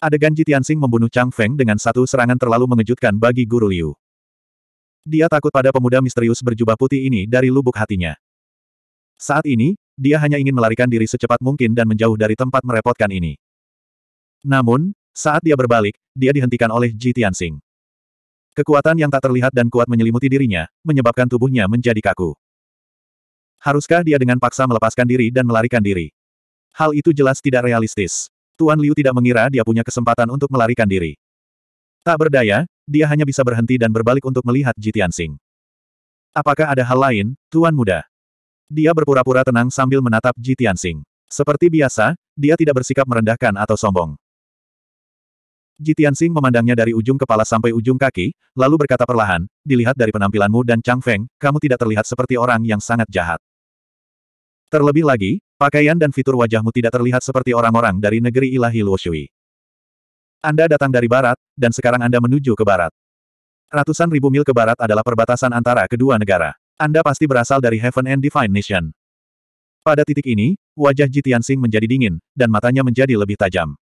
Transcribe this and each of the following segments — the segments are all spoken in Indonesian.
Adegan Sing membunuh Chang Feng dengan satu serangan terlalu mengejutkan bagi Guru Liu. Dia takut pada pemuda misterius berjubah putih ini dari lubuk hatinya. Saat ini, dia hanya ingin melarikan diri secepat mungkin dan menjauh dari tempat merepotkan ini. Namun, saat dia berbalik, dia dihentikan oleh Tianxing. Kekuatan yang tak terlihat dan kuat menyelimuti dirinya, menyebabkan tubuhnya menjadi kaku. Haruskah dia dengan paksa melepaskan diri dan melarikan diri? Hal itu jelas tidak realistis. Tuan Liu tidak mengira dia punya kesempatan untuk melarikan diri. Tak berdaya, dia hanya bisa berhenti dan berbalik untuk melihat Jitian Sing. Apakah ada hal lain, Tuan Muda? Dia berpura-pura tenang sambil menatap Jitian Sing. Seperti biasa, dia tidak bersikap merendahkan atau sombong. Jitian Sing memandangnya dari ujung kepala sampai ujung kaki, lalu berkata perlahan, dilihat dari penampilanmu dan Chang Feng, kamu tidak terlihat seperti orang yang sangat jahat. Terlebih lagi, pakaian dan fitur wajahmu tidak terlihat seperti orang-orang dari negeri ilahi Luoshui. Anda datang dari barat, dan sekarang Anda menuju ke barat. Ratusan ribu mil ke barat adalah perbatasan antara kedua negara. Anda pasti berasal dari Heaven and Divine Nation. Pada titik ini, wajah Jitian menjadi dingin, dan matanya menjadi lebih tajam.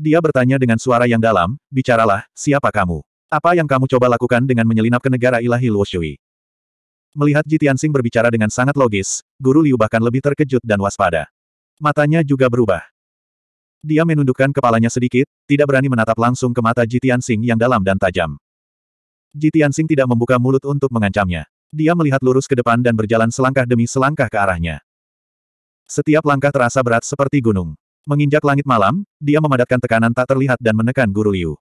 Dia bertanya dengan suara yang dalam, bicaralah, siapa kamu? Apa yang kamu coba lakukan dengan menyelinap ke negara ilahi Luoshui? Melihat Ji Tianxing berbicara dengan sangat logis, Guru Liu bahkan lebih terkejut dan waspada. Matanya juga berubah. Dia menundukkan kepalanya sedikit, tidak berani menatap langsung ke mata Ji Tianxing yang dalam dan tajam. Ji Tianxing tidak membuka mulut untuk mengancamnya. Dia melihat lurus ke depan dan berjalan selangkah demi selangkah ke arahnya. Setiap langkah terasa berat seperti gunung. Menginjak langit malam, dia memadatkan tekanan tak terlihat dan menekan Guru Liu.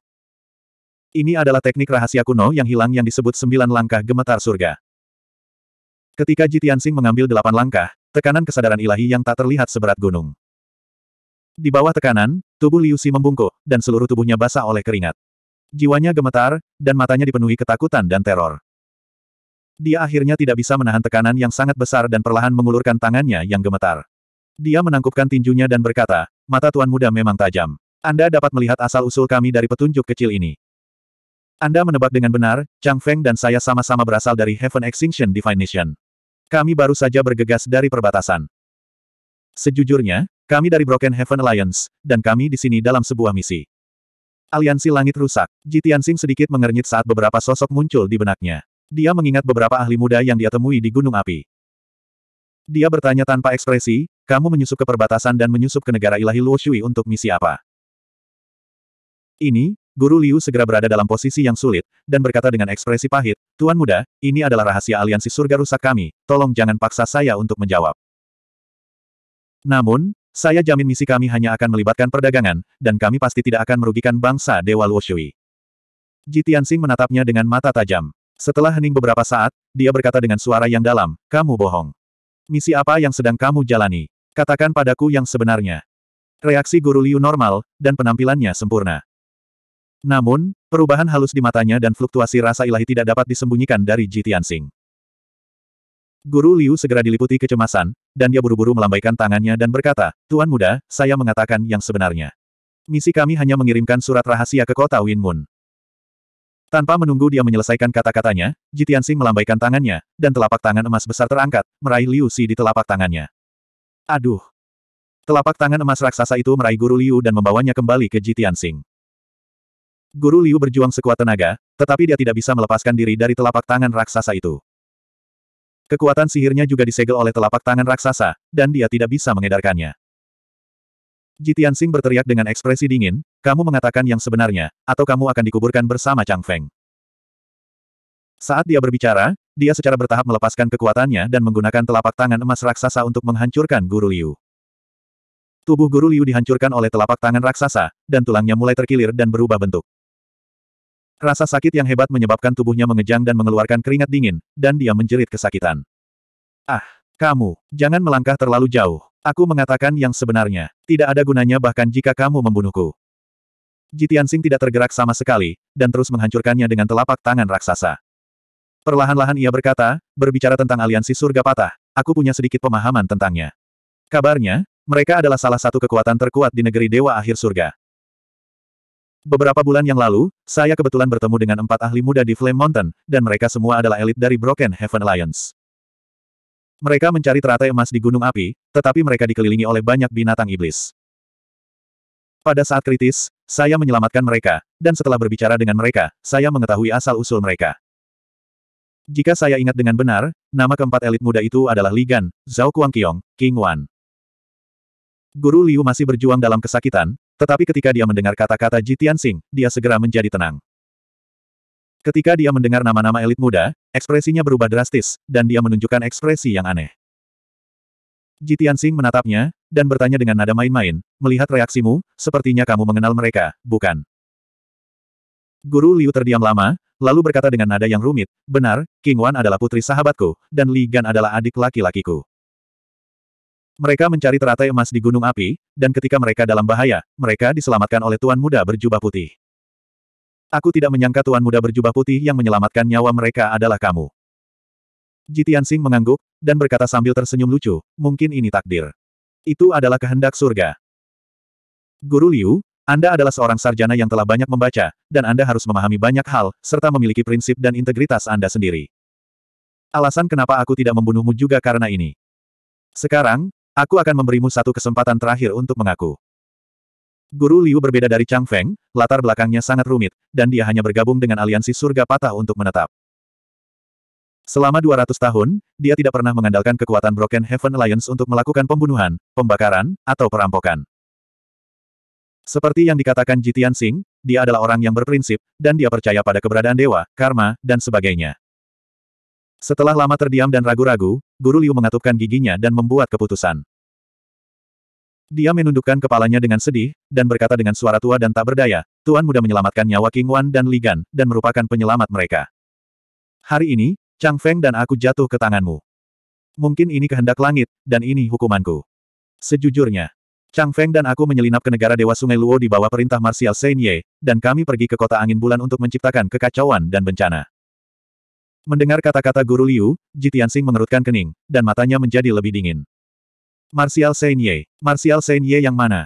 Ini adalah teknik rahasia kuno yang hilang yang disebut sembilan langkah gemetar surga. Ketika Jitiansing mengambil delapan langkah, tekanan kesadaran ilahi yang tak terlihat seberat gunung. Di bawah tekanan, tubuh Liu Si membungkuk, dan seluruh tubuhnya basah oleh keringat. Jiwanya gemetar, dan matanya dipenuhi ketakutan dan teror. Dia akhirnya tidak bisa menahan tekanan yang sangat besar dan perlahan mengulurkan tangannya yang gemetar. Dia menangkupkan tinjunya dan berkata, mata tuan muda memang tajam. Anda dapat melihat asal-usul kami dari petunjuk kecil ini. Anda menebak dengan benar, Chang Feng dan saya sama-sama berasal dari Heaven Extinction Divination. Kami baru saja bergegas dari perbatasan. Sejujurnya, kami dari Broken Heaven Alliance, dan kami di sini dalam sebuah misi. Aliansi Langit Rusak. Jitian Sing sedikit mengernyit saat beberapa sosok muncul di benaknya. Dia mengingat beberapa ahli muda yang dia temui di Gunung Api. Dia bertanya tanpa ekspresi, kamu menyusup ke perbatasan dan menyusup ke negara ilahi Luoshui untuk misi apa? Ini, Guru Liu segera berada dalam posisi yang sulit, dan berkata dengan ekspresi pahit, Tuan Muda, ini adalah rahasia aliansi surga rusak kami, tolong jangan paksa saya untuk menjawab. Namun, saya jamin misi kami hanya akan melibatkan perdagangan, dan kami pasti tidak akan merugikan bangsa Dewa Luoshui. Jitiansing menatapnya dengan mata tajam. Setelah hening beberapa saat, dia berkata dengan suara yang dalam, kamu bohong. Misi apa yang sedang kamu jalani? Katakan padaku yang sebenarnya. Reaksi Guru Liu normal, dan penampilannya sempurna. Namun, perubahan halus di matanya dan fluktuasi rasa ilahi tidak dapat disembunyikan dari Ji Tianxing. Guru Liu segera diliputi kecemasan, dan dia buru-buru melambaikan tangannya dan berkata, Tuan muda, saya mengatakan yang sebenarnya. Misi kami hanya mengirimkan surat rahasia ke kota Winmun. Tanpa menunggu dia menyelesaikan kata-katanya, Jitiansing melambaikan tangannya, dan telapak tangan emas besar terangkat, meraih Liu Si di telapak tangannya. Aduh! Telapak tangan emas raksasa itu meraih guru Liu dan membawanya kembali ke Jitiansing. Guru Liu berjuang sekuat tenaga, tetapi dia tidak bisa melepaskan diri dari telapak tangan raksasa itu. Kekuatan sihirnya juga disegel oleh telapak tangan raksasa, dan dia tidak bisa mengedarkannya. Jitian Sing berteriak dengan ekspresi dingin, kamu mengatakan yang sebenarnya, atau kamu akan dikuburkan bersama Chang Feng. Saat dia berbicara, dia secara bertahap melepaskan kekuatannya dan menggunakan telapak tangan emas raksasa untuk menghancurkan Guru Liu. Tubuh Guru Liu dihancurkan oleh telapak tangan raksasa, dan tulangnya mulai terkilir dan berubah bentuk. Rasa sakit yang hebat menyebabkan tubuhnya mengejang dan mengeluarkan keringat dingin, dan dia menjerit kesakitan. Ah, kamu, jangan melangkah terlalu jauh. Aku mengatakan yang sebenarnya. Tidak ada gunanya bahkan jika kamu membunuhku. Jitian Sing tidak tergerak sama sekali, dan terus menghancurkannya dengan telapak tangan raksasa. Perlahan-lahan ia berkata, berbicara tentang aliansi surga patah, aku punya sedikit pemahaman tentangnya. Kabarnya, mereka adalah salah satu kekuatan terkuat di negeri Dewa Akhir Surga. Beberapa bulan yang lalu, saya kebetulan bertemu dengan empat ahli muda di Flame Mountain, dan mereka semua adalah elit dari Broken Heaven Alliance. Mereka mencari teratai emas di Gunung Api, tetapi mereka dikelilingi oleh banyak binatang iblis. Pada saat kritis, saya menyelamatkan mereka, dan setelah berbicara dengan mereka, saya mengetahui asal-usul mereka. Jika saya ingat dengan benar, nama keempat elit muda itu adalah Ligan, Zhao Kuangqiong, King Wan. Guru Liu masih berjuang dalam kesakitan, tetapi ketika dia mendengar kata-kata Jitian Tianxing, dia segera menjadi tenang. Ketika dia mendengar nama-nama elit muda, ekspresinya berubah drastis, dan dia menunjukkan ekspresi yang aneh. Jitian Tianxing menatapnya, dan bertanya dengan nada main-main, melihat reaksimu, sepertinya kamu mengenal mereka, bukan? Guru Liu terdiam lama, lalu berkata dengan nada yang rumit, benar, King Wan adalah putri sahabatku, dan Li Gan adalah adik laki-lakiku. Mereka mencari teratai emas di gunung api, dan ketika mereka dalam bahaya, mereka diselamatkan oleh tuan muda berjubah putih. Aku tidak menyangka tuan muda berjubah putih yang menyelamatkan nyawa mereka adalah kamu. Jitian Singh mengangguk, dan berkata sambil tersenyum lucu, mungkin ini takdir. Itu adalah kehendak surga. Guru Liu, Anda adalah seorang sarjana yang telah banyak membaca, dan Anda harus memahami banyak hal, serta memiliki prinsip dan integritas Anda sendiri. Alasan kenapa aku tidak membunuhmu juga karena ini. Sekarang, Aku akan memberimu satu kesempatan terakhir untuk mengaku. Guru Liu berbeda dari Chang Feng, latar belakangnya sangat rumit, dan dia hanya bergabung dengan aliansi surga patah untuk menetap. Selama 200 tahun, dia tidak pernah mengandalkan kekuatan Broken Heaven Alliance untuk melakukan pembunuhan, pembakaran, atau perampokan. Seperti yang dikatakan Jitian Sing, dia adalah orang yang berprinsip, dan dia percaya pada keberadaan dewa, karma, dan sebagainya. Setelah lama terdiam dan ragu-ragu, Guru Liu mengatupkan giginya dan membuat keputusan. Dia menundukkan kepalanya dengan sedih, dan berkata dengan suara tua dan tak berdaya, Tuan Muda menyelamatkan nyawa King Wan dan Ligan, dan merupakan penyelamat mereka. Hari ini, Chang Feng dan aku jatuh ke tanganmu. Mungkin ini kehendak langit, dan ini hukumanku. Sejujurnya, Chang Feng dan aku menyelinap ke negara Dewa Sungai Luo di bawah perintah Marsial Zhen Ye, dan kami pergi ke kota angin bulan untuk menciptakan kekacauan dan bencana. Mendengar kata-kata Guru Liu, Tianxing mengerutkan kening, dan matanya menjadi lebih dingin. Martial Ye, Martial Marsial Ye yang mana?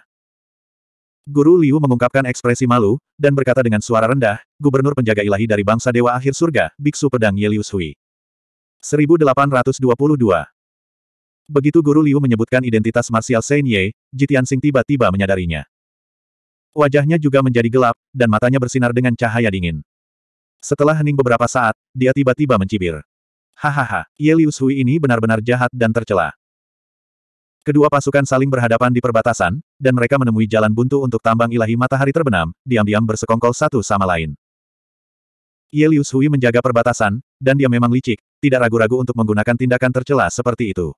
Guru Liu mengungkapkan ekspresi malu, dan berkata dengan suara rendah, Gubernur penjaga ilahi dari bangsa Dewa Akhir Surga, Biksu Pedang Yelius Hui. 1822 Begitu Guru Liu menyebutkan identitas Martial Ye, Jitian Sing tiba-tiba menyadarinya. Wajahnya juga menjadi gelap, dan matanya bersinar dengan cahaya dingin. Setelah hening beberapa saat, dia tiba-tiba mencibir. Hahaha, Yelius Hui ini benar-benar jahat dan tercela. Kedua pasukan saling berhadapan di perbatasan, dan mereka menemui jalan buntu untuk tambang ilahi matahari terbenam, diam-diam bersekongkol satu sama lain. Yelius Hui menjaga perbatasan, dan dia memang licik, tidak ragu-ragu untuk menggunakan tindakan tercela seperti itu.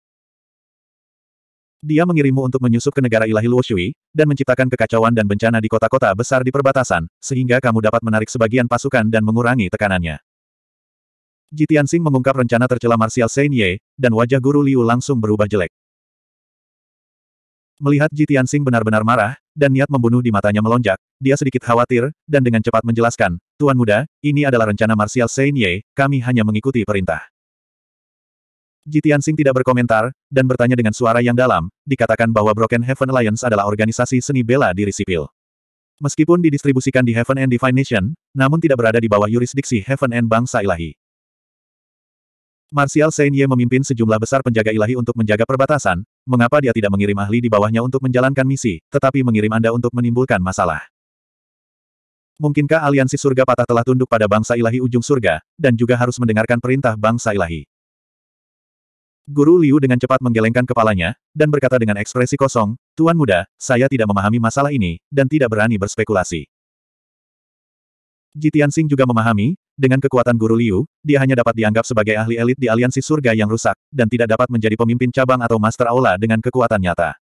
Dia mengirimmu untuk menyusup ke negara ilahi Luoshui, dan menciptakan kekacauan dan bencana di kota-kota besar di perbatasan, sehingga kamu dapat menarik sebagian pasukan dan mengurangi tekanannya. Jitian Tianxing mengungkap rencana tercela Martial Ye, dan wajah guru Liu langsung berubah jelek. Melihat Jitian Tianxing benar-benar marah, dan niat membunuh di matanya melonjak, dia sedikit khawatir, dan dengan cepat menjelaskan, Tuan Muda, ini adalah rencana Martial Ye, kami hanya mengikuti perintah. Jitian Sing tidak berkomentar, dan bertanya dengan suara yang dalam, dikatakan bahwa Broken Heaven Alliance adalah organisasi seni bela diri sipil. Meskipun didistribusikan di Heaven and Divine Nation, namun tidak berada di bawah yurisdiksi Heaven and Bangsa Ilahi. Martial Saint Ye memimpin sejumlah besar penjaga ilahi untuk menjaga perbatasan, mengapa dia tidak mengirim ahli di bawahnya untuk menjalankan misi, tetapi mengirim Anda untuk menimbulkan masalah. Mungkinkah aliansi surga patah telah tunduk pada bangsa ilahi ujung surga, dan juga harus mendengarkan perintah bangsa ilahi? Guru Liu dengan cepat menggelengkan kepalanya, dan berkata dengan ekspresi kosong, Tuan muda, saya tidak memahami masalah ini, dan tidak berani berspekulasi. Jitian juga memahami, dengan kekuatan Guru Liu, dia hanya dapat dianggap sebagai ahli elit di aliansi surga yang rusak, dan tidak dapat menjadi pemimpin cabang atau master aula dengan kekuatan nyata.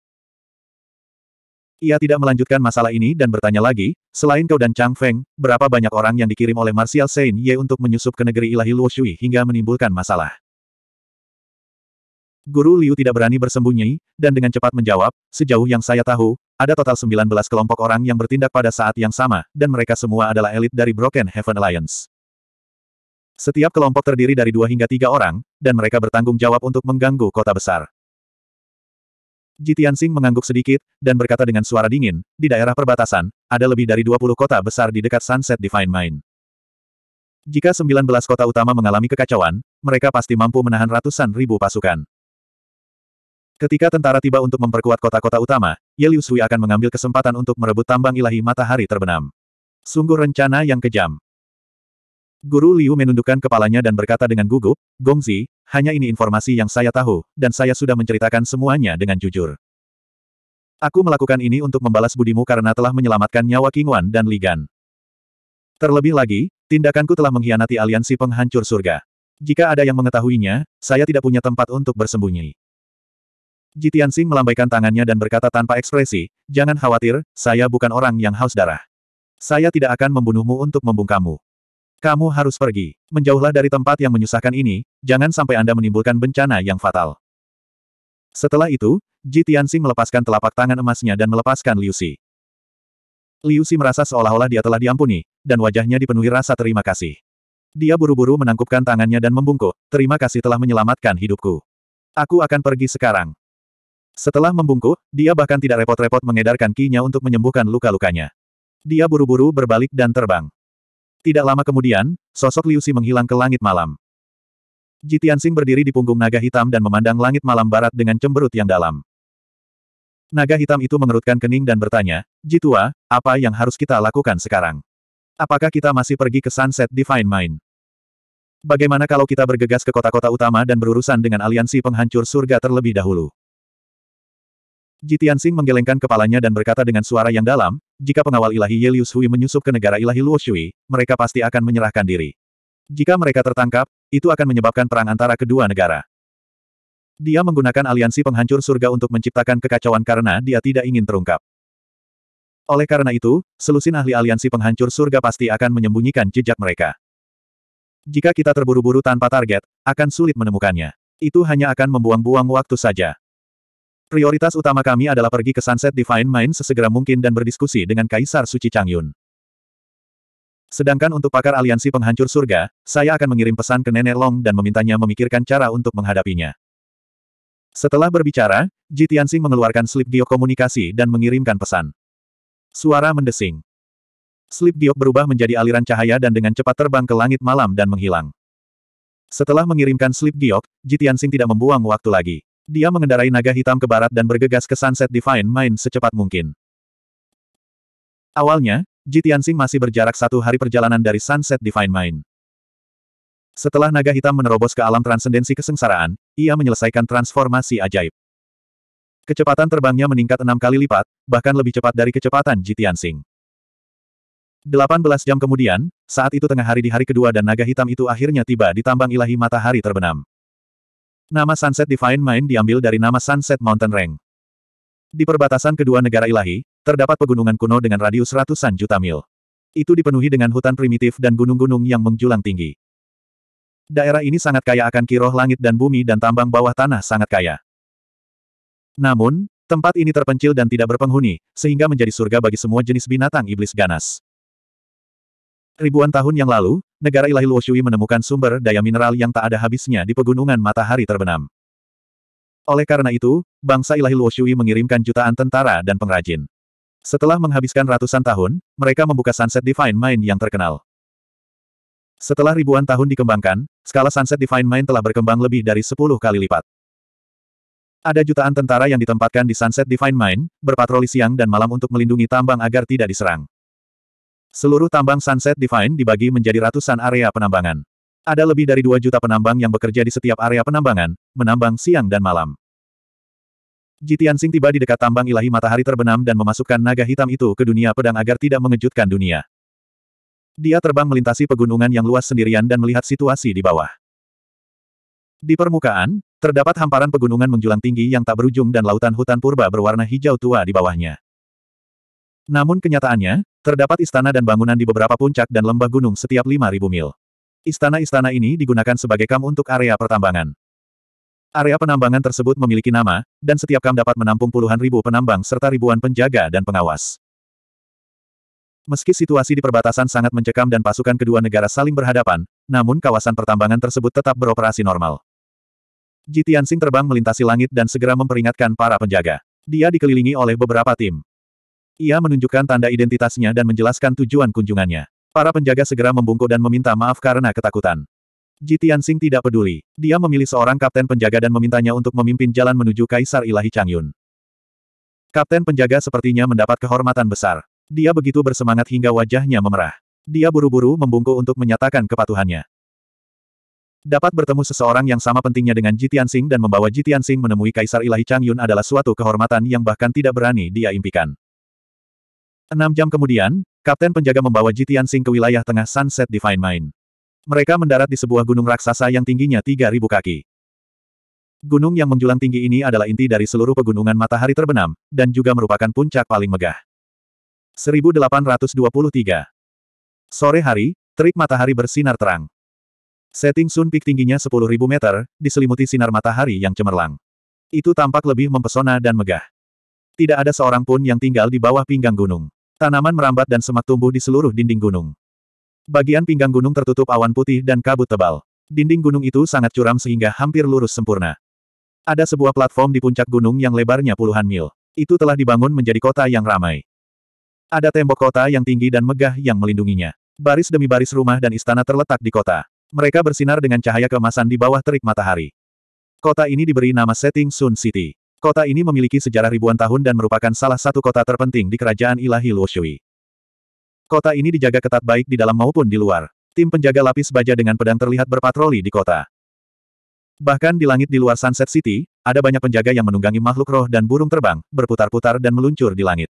Ia tidak melanjutkan masalah ini dan bertanya lagi, selain kau dan Chang Feng, berapa banyak orang yang dikirim oleh Martial Saint Ye untuk menyusup ke negeri ilahi Luoshui hingga menimbulkan masalah? Guru Liu tidak berani bersembunyi, dan dengan cepat menjawab, sejauh yang saya tahu, ada total 19 kelompok orang yang bertindak pada saat yang sama, dan mereka semua adalah elit dari Broken Heaven Alliance. Setiap kelompok terdiri dari dua hingga tiga orang, dan mereka bertanggung jawab untuk mengganggu kota besar. Jitian mengangguk sedikit, dan berkata dengan suara dingin, di daerah perbatasan, ada lebih dari 20 kota besar di dekat Sunset Divine Mine. Jika 19 kota utama mengalami kekacauan, mereka pasti mampu menahan ratusan ribu pasukan. Ketika tentara tiba untuk memperkuat kota-kota utama, Ye Liu Sui akan mengambil kesempatan untuk merebut tambang ilahi matahari terbenam. Sungguh rencana yang kejam. Guru Liu menundukkan kepalanya dan berkata dengan gugup, Gongzi, hanya ini informasi yang saya tahu, dan saya sudah menceritakan semuanya dengan jujur. Aku melakukan ini untuk membalas budimu karena telah menyelamatkan nyawa Wan dan Ligan. Terlebih lagi, tindakanku telah mengkhianati aliansi penghancur surga. Jika ada yang mengetahuinya, saya tidak punya tempat untuk bersembunyi. Jitian Jitiansing melambaikan tangannya dan berkata tanpa ekspresi, jangan khawatir, saya bukan orang yang haus darah. Saya tidak akan membunuhmu untuk membungkamu. Kamu harus pergi. Menjauhlah dari tempat yang menyusahkan ini, jangan sampai Anda menimbulkan bencana yang fatal. Setelah itu, Jitiansing melepaskan telapak tangan emasnya dan melepaskan Liu Si. Liu Si merasa seolah-olah dia telah diampuni, dan wajahnya dipenuhi rasa terima kasih. Dia buru-buru menangkupkan tangannya dan membungkuk, terima kasih telah menyelamatkan hidupku. Aku akan pergi sekarang. Setelah membungkuk, dia bahkan tidak repot-repot mengedarkan kinya untuk menyembuhkan luka-lukanya. Dia buru-buru berbalik dan terbang. Tidak lama kemudian, sosok Liu Xi menghilang ke langit malam. Ji berdiri di punggung naga hitam dan memandang langit malam barat dengan cemberut yang dalam. Naga hitam itu mengerutkan kening dan bertanya, Jitua, apa yang harus kita lakukan sekarang? Apakah kita masih pergi ke Sunset Divine Mine? Bagaimana kalau kita bergegas ke kota-kota utama dan berurusan dengan aliansi penghancur surga terlebih dahulu? Jitian Sing menggelengkan kepalanya dan berkata dengan suara yang dalam, jika pengawal ilahi Yelius Hui menyusup ke negara ilahi Luo Shui, mereka pasti akan menyerahkan diri. Jika mereka tertangkap, itu akan menyebabkan perang antara kedua negara. Dia menggunakan aliansi penghancur surga untuk menciptakan kekacauan karena dia tidak ingin terungkap. Oleh karena itu, selusin ahli aliansi penghancur surga pasti akan menyembunyikan jejak mereka. Jika kita terburu-buru tanpa target, akan sulit menemukannya. Itu hanya akan membuang-buang waktu saja. Prioritas utama kami adalah pergi ke Sunset Divine Main sesegera mungkin dan berdiskusi dengan Kaisar Suci Changyun. Sedangkan untuk pakar aliansi penghancur surga, saya akan mengirim pesan ke Nenek Long dan memintanya memikirkan cara untuk menghadapinya. Setelah berbicara, Ji mengeluarkan slip giok komunikasi dan mengirimkan pesan. Suara mendesing. Slip giok berubah menjadi aliran cahaya dan dengan cepat terbang ke langit malam dan menghilang. Setelah mengirimkan slip giok, Jitian tidak membuang waktu lagi. Dia mengendarai naga hitam ke barat dan bergegas ke Sunset Divine Mine secepat mungkin. Awalnya, Jitiansing masih berjarak satu hari perjalanan dari Sunset Divine Mine. Setelah naga hitam menerobos ke alam transendensi kesengsaraan, ia menyelesaikan transformasi ajaib. Kecepatan terbangnya meningkat enam kali lipat, bahkan lebih cepat dari kecepatan Jitiansing. 18 jam kemudian, saat itu tengah hari di hari kedua dan naga hitam itu akhirnya tiba di tambang ilahi matahari terbenam. Nama Sunset Divine Mine diambil dari nama Sunset Mountain Range. Di perbatasan kedua negara ilahi, terdapat pegunungan kuno dengan radius ratusan juta mil. Itu dipenuhi dengan hutan primitif dan gunung-gunung yang menjulang tinggi. Daerah ini sangat kaya akan kiroh langit dan bumi dan tambang bawah tanah sangat kaya. Namun, tempat ini terpencil dan tidak berpenghuni, sehingga menjadi surga bagi semua jenis binatang iblis ganas. Ribuan tahun yang lalu, negara ilahi Luoshui menemukan sumber daya mineral yang tak ada habisnya di pegunungan matahari terbenam. Oleh karena itu, bangsa ilahi Luoshui mengirimkan jutaan tentara dan pengrajin. Setelah menghabiskan ratusan tahun, mereka membuka Sunset Divine Mine yang terkenal. Setelah ribuan tahun dikembangkan, skala Sunset Divine Mine telah berkembang lebih dari 10 kali lipat. Ada jutaan tentara yang ditempatkan di Sunset Divine Mine, berpatroli siang dan malam untuk melindungi tambang agar tidak diserang. Seluruh tambang Sunset Divine dibagi menjadi ratusan area penambangan. Ada lebih dari dua juta penambang yang bekerja di setiap area penambangan, menambang siang dan malam. Jitian sing tiba di dekat tambang ilahi matahari terbenam dan memasukkan naga hitam itu ke dunia pedang agar tidak mengejutkan dunia. Dia terbang melintasi pegunungan yang luas sendirian dan melihat situasi di bawah. Di permukaan, terdapat hamparan pegunungan menjulang tinggi yang tak berujung dan lautan hutan purba berwarna hijau tua di bawahnya. Namun kenyataannya, terdapat istana dan bangunan di beberapa puncak dan lembah gunung setiap 5.000 mil. Istana-istana ini digunakan sebagai kam untuk area pertambangan. Area penambangan tersebut memiliki nama, dan setiap kam dapat menampung puluhan ribu penambang serta ribuan penjaga dan pengawas. Meski situasi di perbatasan sangat mencekam dan pasukan kedua negara saling berhadapan, namun kawasan pertambangan tersebut tetap beroperasi normal. Jitian Sing terbang melintasi langit dan segera memperingatkan para penjaga. Dia dikelilingi oleh beberapa tim. Ia menunjukkan tanda identitasnya dan menjelaskan tujuan kunjungannya. Para penjaga segera membungkuk dan meminta maaf karena ketakutan. Ji Tianxing tidak peduli. Dia memilih seorang kapten penjaga dan memintanya untuk memimpin jalan menuju Kaisar Ilahi Changyun. Kapten penjaga sepertinya mendapat kehormatan besar. Dia begitu bersemangat hingga wajahnya memerah. Dia buru-buru membungkuk untuk menyatakan kepatuhannya. Dapat bertemu seseorang yang sama pentingnya dengan Jitian Sing dan membawa Jitian Sing menemui Kaisar Ilahi Changyun adalah suatu kehormatan yang bahkan tidak berani dia impikan. Enam jam kemudian, Kapten penjaga membawa Jitian Sing ke wilayah tengah Sunset Divine Mine. Mereka mendarat di sebuah gunung raksasa yang tingginya 3.000 kaki. Gunung yang menjulang tinggi ini adalah inti dari seluruh pegunungan matahari terbenam, dan juga merupakan puncak paling megah. 1823 Sore hari, terik matahari bersinar terang. Setting Sun Peak tingginya 10.000 meter, diselimuti sinar matahari yang cemerlang. Itu tampak lebih mempesona dan megah. Tidak ada seorang pun yang tinggal di bawah pinggang gunung. Tanaman merambat dan semak tumbuh di seluruh dinding gunung. Bagian pinggang gunung tertutup awan putih dan kabut tebal. Dinding gunung itu sangat curam sehingga hampir lurus sempurna. Ada sebuah platform di puncak gunung yang lebarnya puluhan mil. Itu telah dibangun menjadi kota yang ramai. Ada tembok kota yang tinggi dan megah yang melindunginya. Baris demi baris rumah dan istana terletak di kota. Mereka bersinar dengan cahaya keemasan di bawah terik matahari. Kota ini diberi nama Setting Sun City. Kota ini memiliki sejarah ribuan tahun dan merupakan salah satu kota terpenting di kerajaan ilahi Luoshui. Kota ini dijaga ketat baik di dalam maupun di luar. Tim penjaga lapis baja dengan pedang terlihat berpatroli di kota. Bahkan di langit di luar Sunset City, ada banyak penjaga yang menunggangi makhluk roh dan burung terbang, berputar-putar dan meluncur di langit.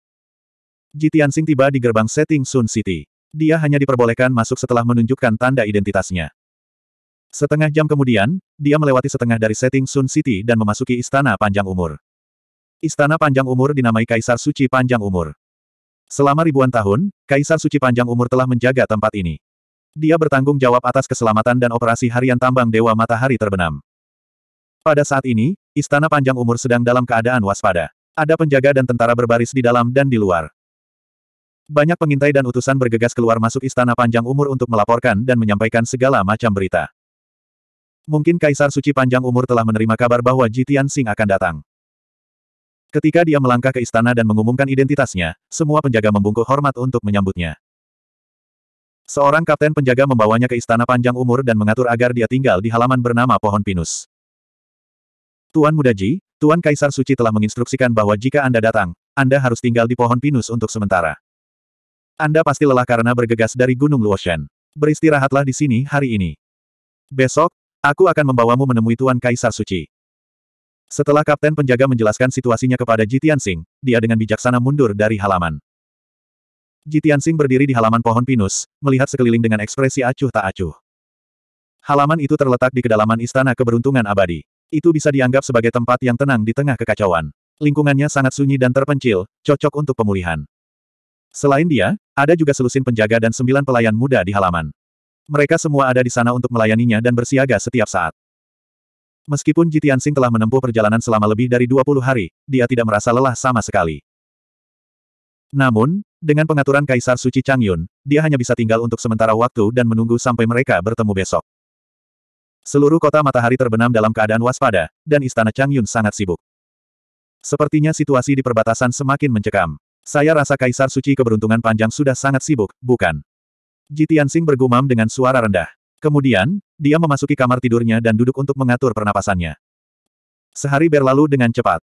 Jitian Sing tiba di gerbang setting Sun City. Dia hanya diperbolehkan masuk setelah menunjukkan tanda identitasnya. Setengah jam kemudian, dia melewati setengah dari setting Sun City dan memasuki Istana Panjang Umur. Istana Panjang Umur dinamai Kaisar Suci Panjang Umur. Selama ribuan tahun, Kaisar Suci Panjang Umur telah menjaga tempat ini. Dia bertanggung jawab atas keselamatan dan operasi harian tambang Dewa Matahari Terbenam. Pada saat ini, Istana Panjang Umur sedang dalam keadaan waspada. Ada penjaga dan tentara berbaris di dalam dan di luar. Banyak pengintai dan utusan bergegas keluar masuk Istana Panjang Umur untuk melaporkan dan menyampaikan segala macam berita. Mungkin Kaisar Suci Panjang Umur telah menerima kabar bahwa Jitian Sing akan datang. Ketika dia melangkah ke istana dan mengumumkan identitasnya, semua penjaga membungkuk hormat untuk menyambutnya. Seorang kapten penjaga membawanya ke istana panjang umur dan mengatur agar dia tinggal di halaman bernama Pohon Pinus. Tuan Muda Ji, Tuan Kaisar Suci telah menginstruksikan bahwa jika Anda datang, Anda harus tinggal di Pohon Pinus untuk sementara. Anda pasti lelah karena bergegas dari Gunung Luoshan. Beristirahatlah di sini hari ini. Besok, Aku akan membawamu menemui Tuan Kaisar Suci. Setelah Kapten Penjaga menjelaskan situasinya kepada Jitian Sing, dia dengan bijaksana mundur dari halaman. Jitian Sing berdiri di halaman pohon pinus, melihat sekeliling dengan ekspresi acuh tak acuh. Halaman itu terletak di kedalaman istana keberuntungan abadi. Itu bisa dianggap sebagai tempat yang tenang di tengah kekacauan. Lingkungannya sangat sunyi dan terpencil, cocok untuk pemulihan. Selain dia, ada juga selusin penjaga dan sembilan pelayan muda di halaman. Mereka semua ada di sana untuk melayaninya dan bersiaga setiap saat. Meskipun Jitian Sing telah menempuh perjalanan selama lebih dari 20 hari, dia tidak merasa lelah sama sekali. Namun, dengan pengaturan Kaisar Suci Changyun, dia hanya bisa tinggal untuk sementara waktu dan menunggu sampai mereka bertemu besok. Seluruh kota matahari terbenam dalam keadaan waspada, dan istana Changyun sangat sibuk. Sepertinya situasi di perbatasan semakin mencekam. Saya rasa Kaisar Suci keberuntungan panjang sudah sangat sibuk, bukan? Ji Tianxing bergumam dengan suara rendah. Kemudian, dia memasuki kamar tidurnya dan duduk untuk mengatur pernapasannya. Sehari berlalu dengan cepat.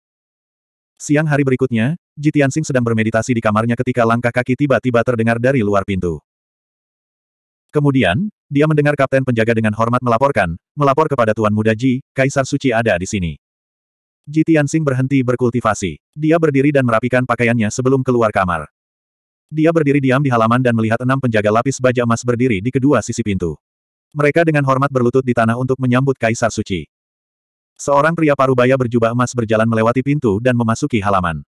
Siang hari berikutnya, Ji Tianxing sedang bermeditasi di kamarnya ketika langkah kaki tiba-tiba terdengar dari luar pintu. Kemudian, dia mendengar kapten penjaga dengan hormat melaporkan, melapor kepada Tuan Muda Ji, Kaisar Suci ada di sini. Ji Tianxing berhenti berkultivasi. Dia berdiri dan merapikan pakaiannya sebelum keluar kamar. Dia berdiri diam di halaman dan melihat enam penjaga lapis baja emas berdiri di kedua sisi pintu. Mereka dengan hormat berlutut di tanah untuk menyambut Kaisar Suci. Seorang pria parubaya berjubah emas berjalan melewati pintu dan memasuki halaman.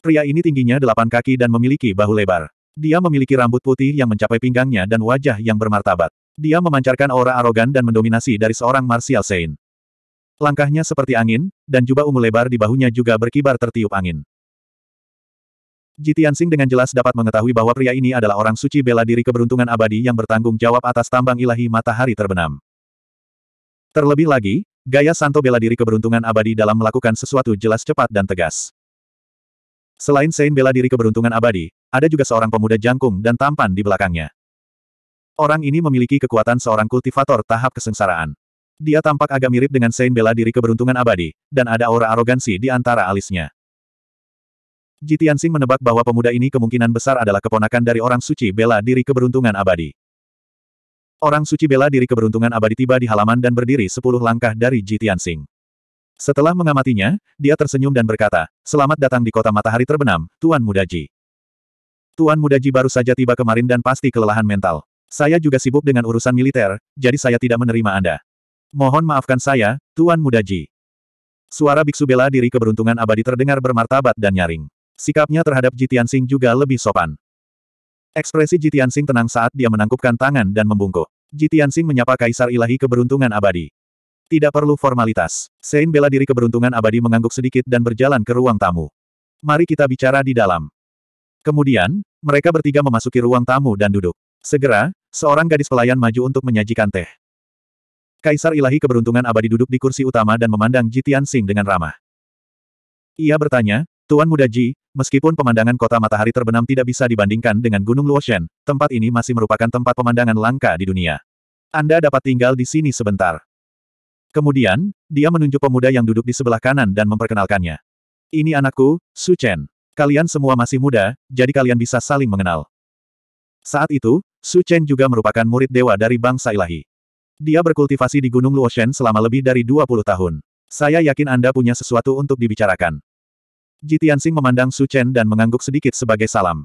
Pria ini tingginya delapan kaki dan memiliki bahu lebar. Dia memiliki rambut putih yang mencapai pinggangnya dan wajah yang bermartabat. Dia memancarkan aura arogan dan mendominasi dari seorang Martial Saint. Langkahnya seperti angin, dan jubah ungu lebar di bahunya juga berkibar tertiup angin. Ji Tianxing dengan jelas dapat mengetahui bahwa pria ini adalah orang suci bela diri keberuntungan abadi yang bertanggung jawab atas tambang ilahi matahari terbenam. Terlebih lagi, gaya Santo bela diri keberuntungan abadi dalam melakukan sesuatu jelas cepat dan tegas. Selain Sein bela diri keberuntungan abadi, ada juga seorang pemuda jangkung dan tampan di belakangnya. Orang ini memiliki kekuatan seorang kultivator tahap kesengsaraan. Dia tampak agak mirip dengan Sein bela diri keberuntungan abadi, dan ada aura arogansi di antara alisnya. Jitian Sing menebak bahwa pemuda ini kemungkinan besar adalah keponakan dari orang suci bela diri keberuntungan abadi. Orang suci bela diri keberuntungan abadi tiba di halaman dan berdiri sepuluh langkah dari Jitian Sing. Setelah mengamatinya, dia tersenyum dan berkata, Selamat datang di kota matahari terbenam, Tuan Muda Ji. Tuan Muda Ji baru saja tiba kemarin dan pasti kelelahan mental. Saya juga sibuk dengan urusan militer, jadi saya tidak menerima Anda. Mohon maafkan saya, Tuan Muda Ji. Suara biksu bela diri keberuntungan abadi terdengar bermartabat dan nyaring. Sikapnya terhadap Jitian Sing juga lebih sopan. Ekspresi Jitian Sing tenang saat dia menangkupkan tangan dan membungkuk. Jitian Sing menyapa Kaisar Ilahi keberuntungan abadi. Tidak perlu formalitas. Sein bela diri keberuntungan abadi mengangguk sedikit dan berjalan ke ruang tamu. Mari kita bicara di dalam. Kemudian, mereka bertiga memasuki ruang tamu dan duduk. Segera, seorang gadis pelayan maju untuk menyajikan teh. Kaisar Ilahi keberuntungan abadi duduk di kursi utama dan memandang Jitian Sing dengan ramah. Ia bertanya, Tuan Muda Ji, meskipun pemandangan kota matahari terbenam tidak bisa dibandingkan dengan Gunung Luoshen, tempat ini masih merupakan tempat pemandangan langka di dunia. Anda dapat tinggal di sini sebentar. Kemudian, dia menunjuk pemuda yang duduk di sebelah kanan dan memperkenalkannya. Ini anakku, Su Chen. Kalian semua masih muda, jadi kalian bisa saling mengenal. Saat itu, Su Chen juga merupakan murid dewa dari bangsa ilahi. Dia berkultivasi di Gunung Luoshen selama lebih dari 20 tahun. Saya yakin Anda punya sesuatu untuk dibicarakan. Ji Tianxing memandang Su Chen dan mengangguk sedikit sebagai salam.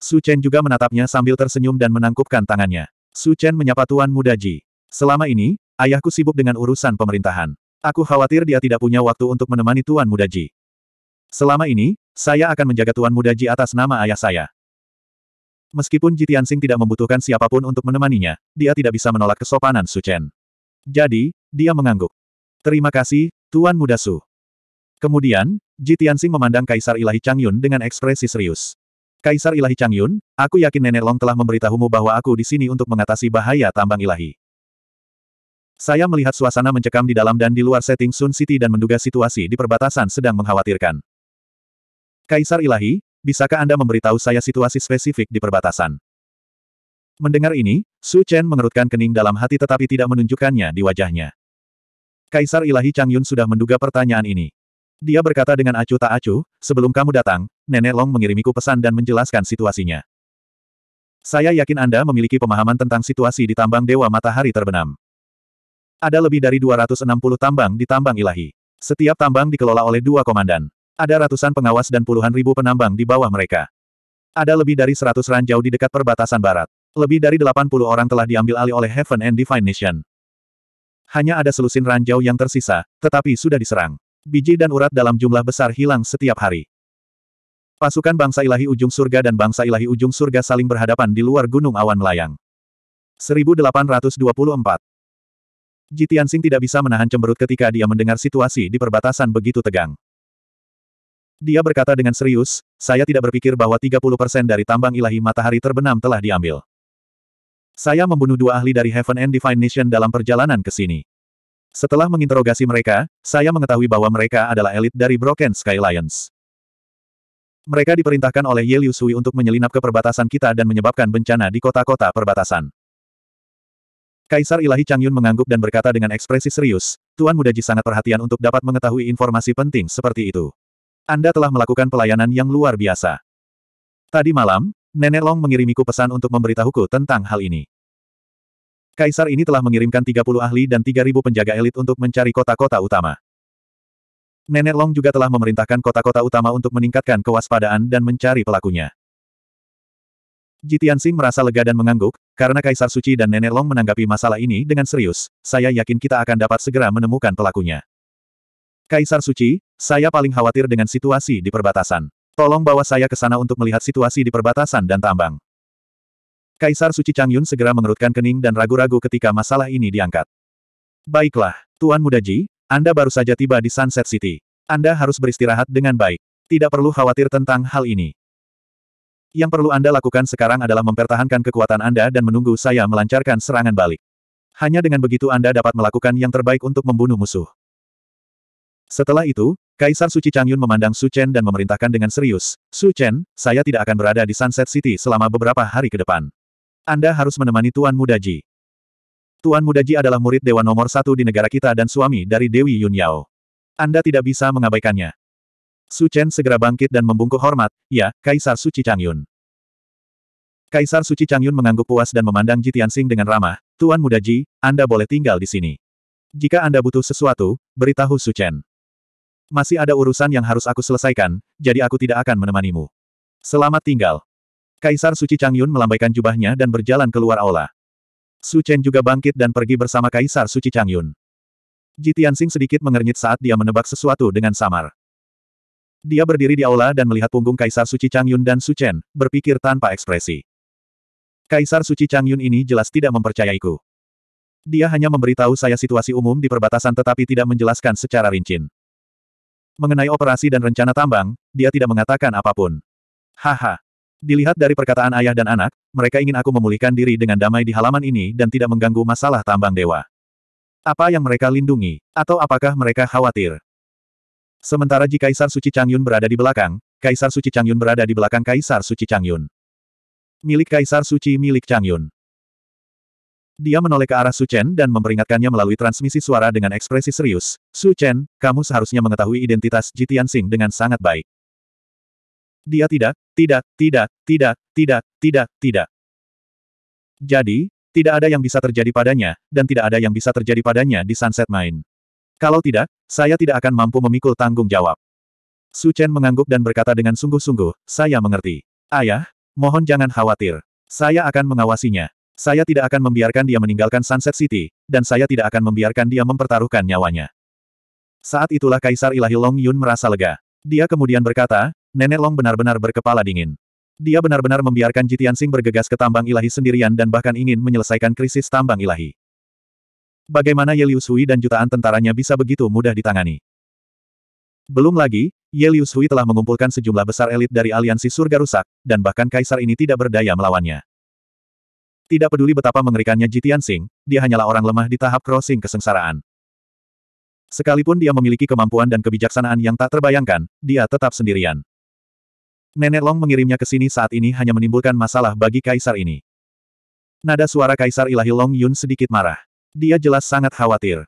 Su Chen juga menatapnya sambil tersenyum dan menangkupkan tangannya. Su Chen menyapa Tuan Muda Ji. Selama ini, ayahku sibuk dengan urusan pemerintahan. Aku khawatir dia tidak punya waktu untuk menemani Tuan Muda Ji. Selama ini, saya akan menjaga Tuan Muda Ji atas nama ayah saya. Meskipun Ji Tianxing tidak membutuhkan siapapun untuk menemaninya, dia tidak bisa menolak kesopanan Su Chen. Jadi, dia mengangguk. Terima kasih, Tuan Muda Su. Kemudian, Ji Tianxing memandang Kaisar Ilahi Changyun dengan ekspresi serius. Kaisar Ilahi Changyun, aku yakin Nenek Long telah memberitahumu bahwa aku di sini untuk mengatasi bahaya tambang ilahi. Saya melihat suasana mencekam di dalam dan di luar setting Sun City dan menduga situasi di perbatasan sedang mengkhawatirkan. Kaisar Ilahi, bisakah Anda memberitahu saya situasi spesifik di perbatasan? Mendengar ini, Su Chen mengerutkan kening dalam hati tetapi tidak menunjukkannya di wajahnya. Kaisar Ilahi Changyun sudah menduga pertanyaan ini. Dia berkata dengan acuh tak acuh, sebelum kamu datang, Nenek Long mengirimiku pesan dan menjelaskan situasinya. Saya yakin Anda memiliki pemahaman tentang situasi di tambang Dewa Matahari Terbenam. Ada lebih dari 260 tambang di tambang ilahi. Setiap tambang dikelola oleh dua komandan. Ada ratusan pengawas dan puluhan ribu penambang di bawah mereka. Ada lebih dari 100 ranjau di dekat perbatasan barat. Lebih dari 80 orang telah diambil alih oleh Heaven and Divine Nation. Hanya ada selusin ranjau yang tersisa, tetapi sudah diserang. Biji dan urat dalam jumlah besar hilang setiap hari. Pasukan bangsa ilahi ujung surga dan bangsa ilahi ujung surga saling berhadapan di luar gunung awan melayang. 1824 Singh tidak bisa menahan cemberut ketika dia mendengar situasi di perbatasan begitu tegang. Dia berkata dengan serius, saya tidak berpikir bahwa 30% dari tambang ilahi matahari terbenam telah diambil. Saya membunuh dua ahli dari Heaven and Divine Nation dalam perjalanan ke sini. Setelah menginterogasi mereka, saya mengetahui bahwa mereka adalah elit dari Broken Sky Lions. Mereka diperintahkan oleh Ye Liu Sui untuk menyelinap ke perbatasan kita dan menyebabkan bencana di kota-kota perbatasan. Kaisar Ilahi Changyun mengangguk dan berkata dengan ekspresi serius, Tuan Muda Ji sangat perhatian untuk dapat mengetahui informasi penting seperti itu. Anda telah melakukan pelayanan yang luar biasa. Tadi malam, Nenek Long mengirimiku pesan untuk memberitahuku tentang hal ini. Kaisar ini telah mengirimkan 30 ahli dan 3.000 penjaga elit untuk mencari kota-kota utama. Nenek Long juga telah memerintahkan kota-kota utama untuk meningkatkan kewaspadaan dan mencari pelakunya. Jitian Jitiansing merasa lega dan mengangguk, karena Kaisar Suci dan Nenek Long menanggapi masalah ini dengan serius, saya yakin kita akan dapat segera menemukan pelakunya. Kaisar Suci, saya paling khawatir dengan situasi di perbatasan. Tolong bawa saya ke sana untuk melihat situasi di perbatasan dan tambang. Kaisar Suci Changyun segera mengerutkan kening dan ragu-ragu ketika masalah ini diangkat. Baiklah, Tuan Muda Ji, Anda baru saja tiba di Sunset City. Anda harus beristirahat dengan baik. Tidak perlu khawatir tentang hal ini. Yang perlu Anda lakukan sekarang adalah mempertahankan kekuatan Anda dan menunggu saya melancarkan serangan balik. Hanya dengan begitu Anda dapat melakukan yang terbaik untuk membunuh musuh. Setelah itu, Kaisar Suci Changyun memandang Su Chen dan memerintahkan dengan serius, Su Chen, saya tidak akan berada di Sunset City selama beberapa hari ke depan. Anda harus menemani Tuan Muda Ji. Tuan Muda Ji adalah murid dewa nomor satu di negara kita dan suami dari Dewi Yun Anda tidak bisa mengabaikannya. Su Chen segera bangkit dan membungkuk hormat, ya, Kaisar Suci Changyun. Kaisar Suci Changyun mengangguk puas dan memandang Ji Tianxing dengan ramah, Tuan Muda Ji, Anda boleh tinggal di sini. Jika Anda butuh sesuatu, beritahu Su Chen. Masih ada urusan yang harus aku selesaikan, jadi aku tidak akan menemanimu. Selamat tinggal. Kaisar Suci Changyun melambaikan jubahnya dan berjalan keluar aula. Su Chen juga bangkit dan pergi bersama Kaisar Suci Changyun. Ji Tianxing sedikit mengernyit saat dia menebak sesuatu dengan samar. Dia berdiri di aula dan melihat punggung Kaisar Suci Changyun dan Su Chen, berpikir tanpa ekspresi. Kaisar Suci Changyun ini jelas tidak mempercayaiku. Dia hanya memberitahu saya situasi umum di perbatasan tetapi tidak menjelaskan secara rinci Mengenai operasi dan rencana tambang, dia tidak mengatakan apapun. Haha, Dilihat dari perkataan ayah dan anak, mereka ingin aku memulihkan diri dengan damai di halaman ini dan tidak mengganggu masalah tambang dewa. Apa yang mereka lindungi, atau apakah mereka khawatir? Sementara jika Kaisar Suci Changyun berada di belakang, Kaisar Suci Changyun berada di belakang Kaisar Suci Changyun. Milik Kaisar Suci milik Changyun. Dia menoleh ke arah Su Chen dan memperingatkannya melalui transmisi suara dengan ekspresi serius. Su Chen, kamu seharusnya mengetahui identitas Jitian Sing dengan sangat baik. Dia tidak, tidak, tidak, tidak, tidak, tidak, tidak. Jadi, tidak ada yang bisa terjadi padanya, dan tidak ada yang bisa terjadi padanya di Sunset Main. Kalau tidak, saya tidak akan mampu memikul tanggung jawab. Su Chen mengangguk dan berkata dengan sungguh-sungguh, saya mengerti. Ayah, mohon jangan khawatir. Saya akan mengawasinya. Saya tidak akan membiarkan dia meninggalkan Sunset City, dan saya tidak akan membiarkan dia mempertaruhkan nyawanya. Saat itulah Kaisar Ilahi Long Yun merasa lega. Dia kemudian berkata, Nenek Long benar-benar berkepala dingin. Dia benar-benar membiarkan Jitian Sing bergegas ke tambang ilahi sendirian dan bahkan ingin menyelesaikan krisis tambang ilahi. Bagaimana Ye Liu Sui dan jutaan tentaranya bisa begitu mudah ditangani? Belum lagi, Ye Liu Sui telah mengumpulkan sejumlah besar elit dari aliansi surga rusak, dan bahkan kaisar ini tidak berdaya melawannya. Tidak peduli betapa mengerikannya Jitian Sing, dia hanyalah orang lemah di tahap crossing kesengsaraan. Sekalipun dia memiliki kemampuan dan kebijaksanaan yang tak terbayangkan, dia tetap sendirian. Nenek Long mengirimnya ke sini saat ini hanya menimbulkan masalah bagi kaisar ini. Nada suara kaisar ilahi Long Yun sedikit marah. Dia jelas sangat khawatir.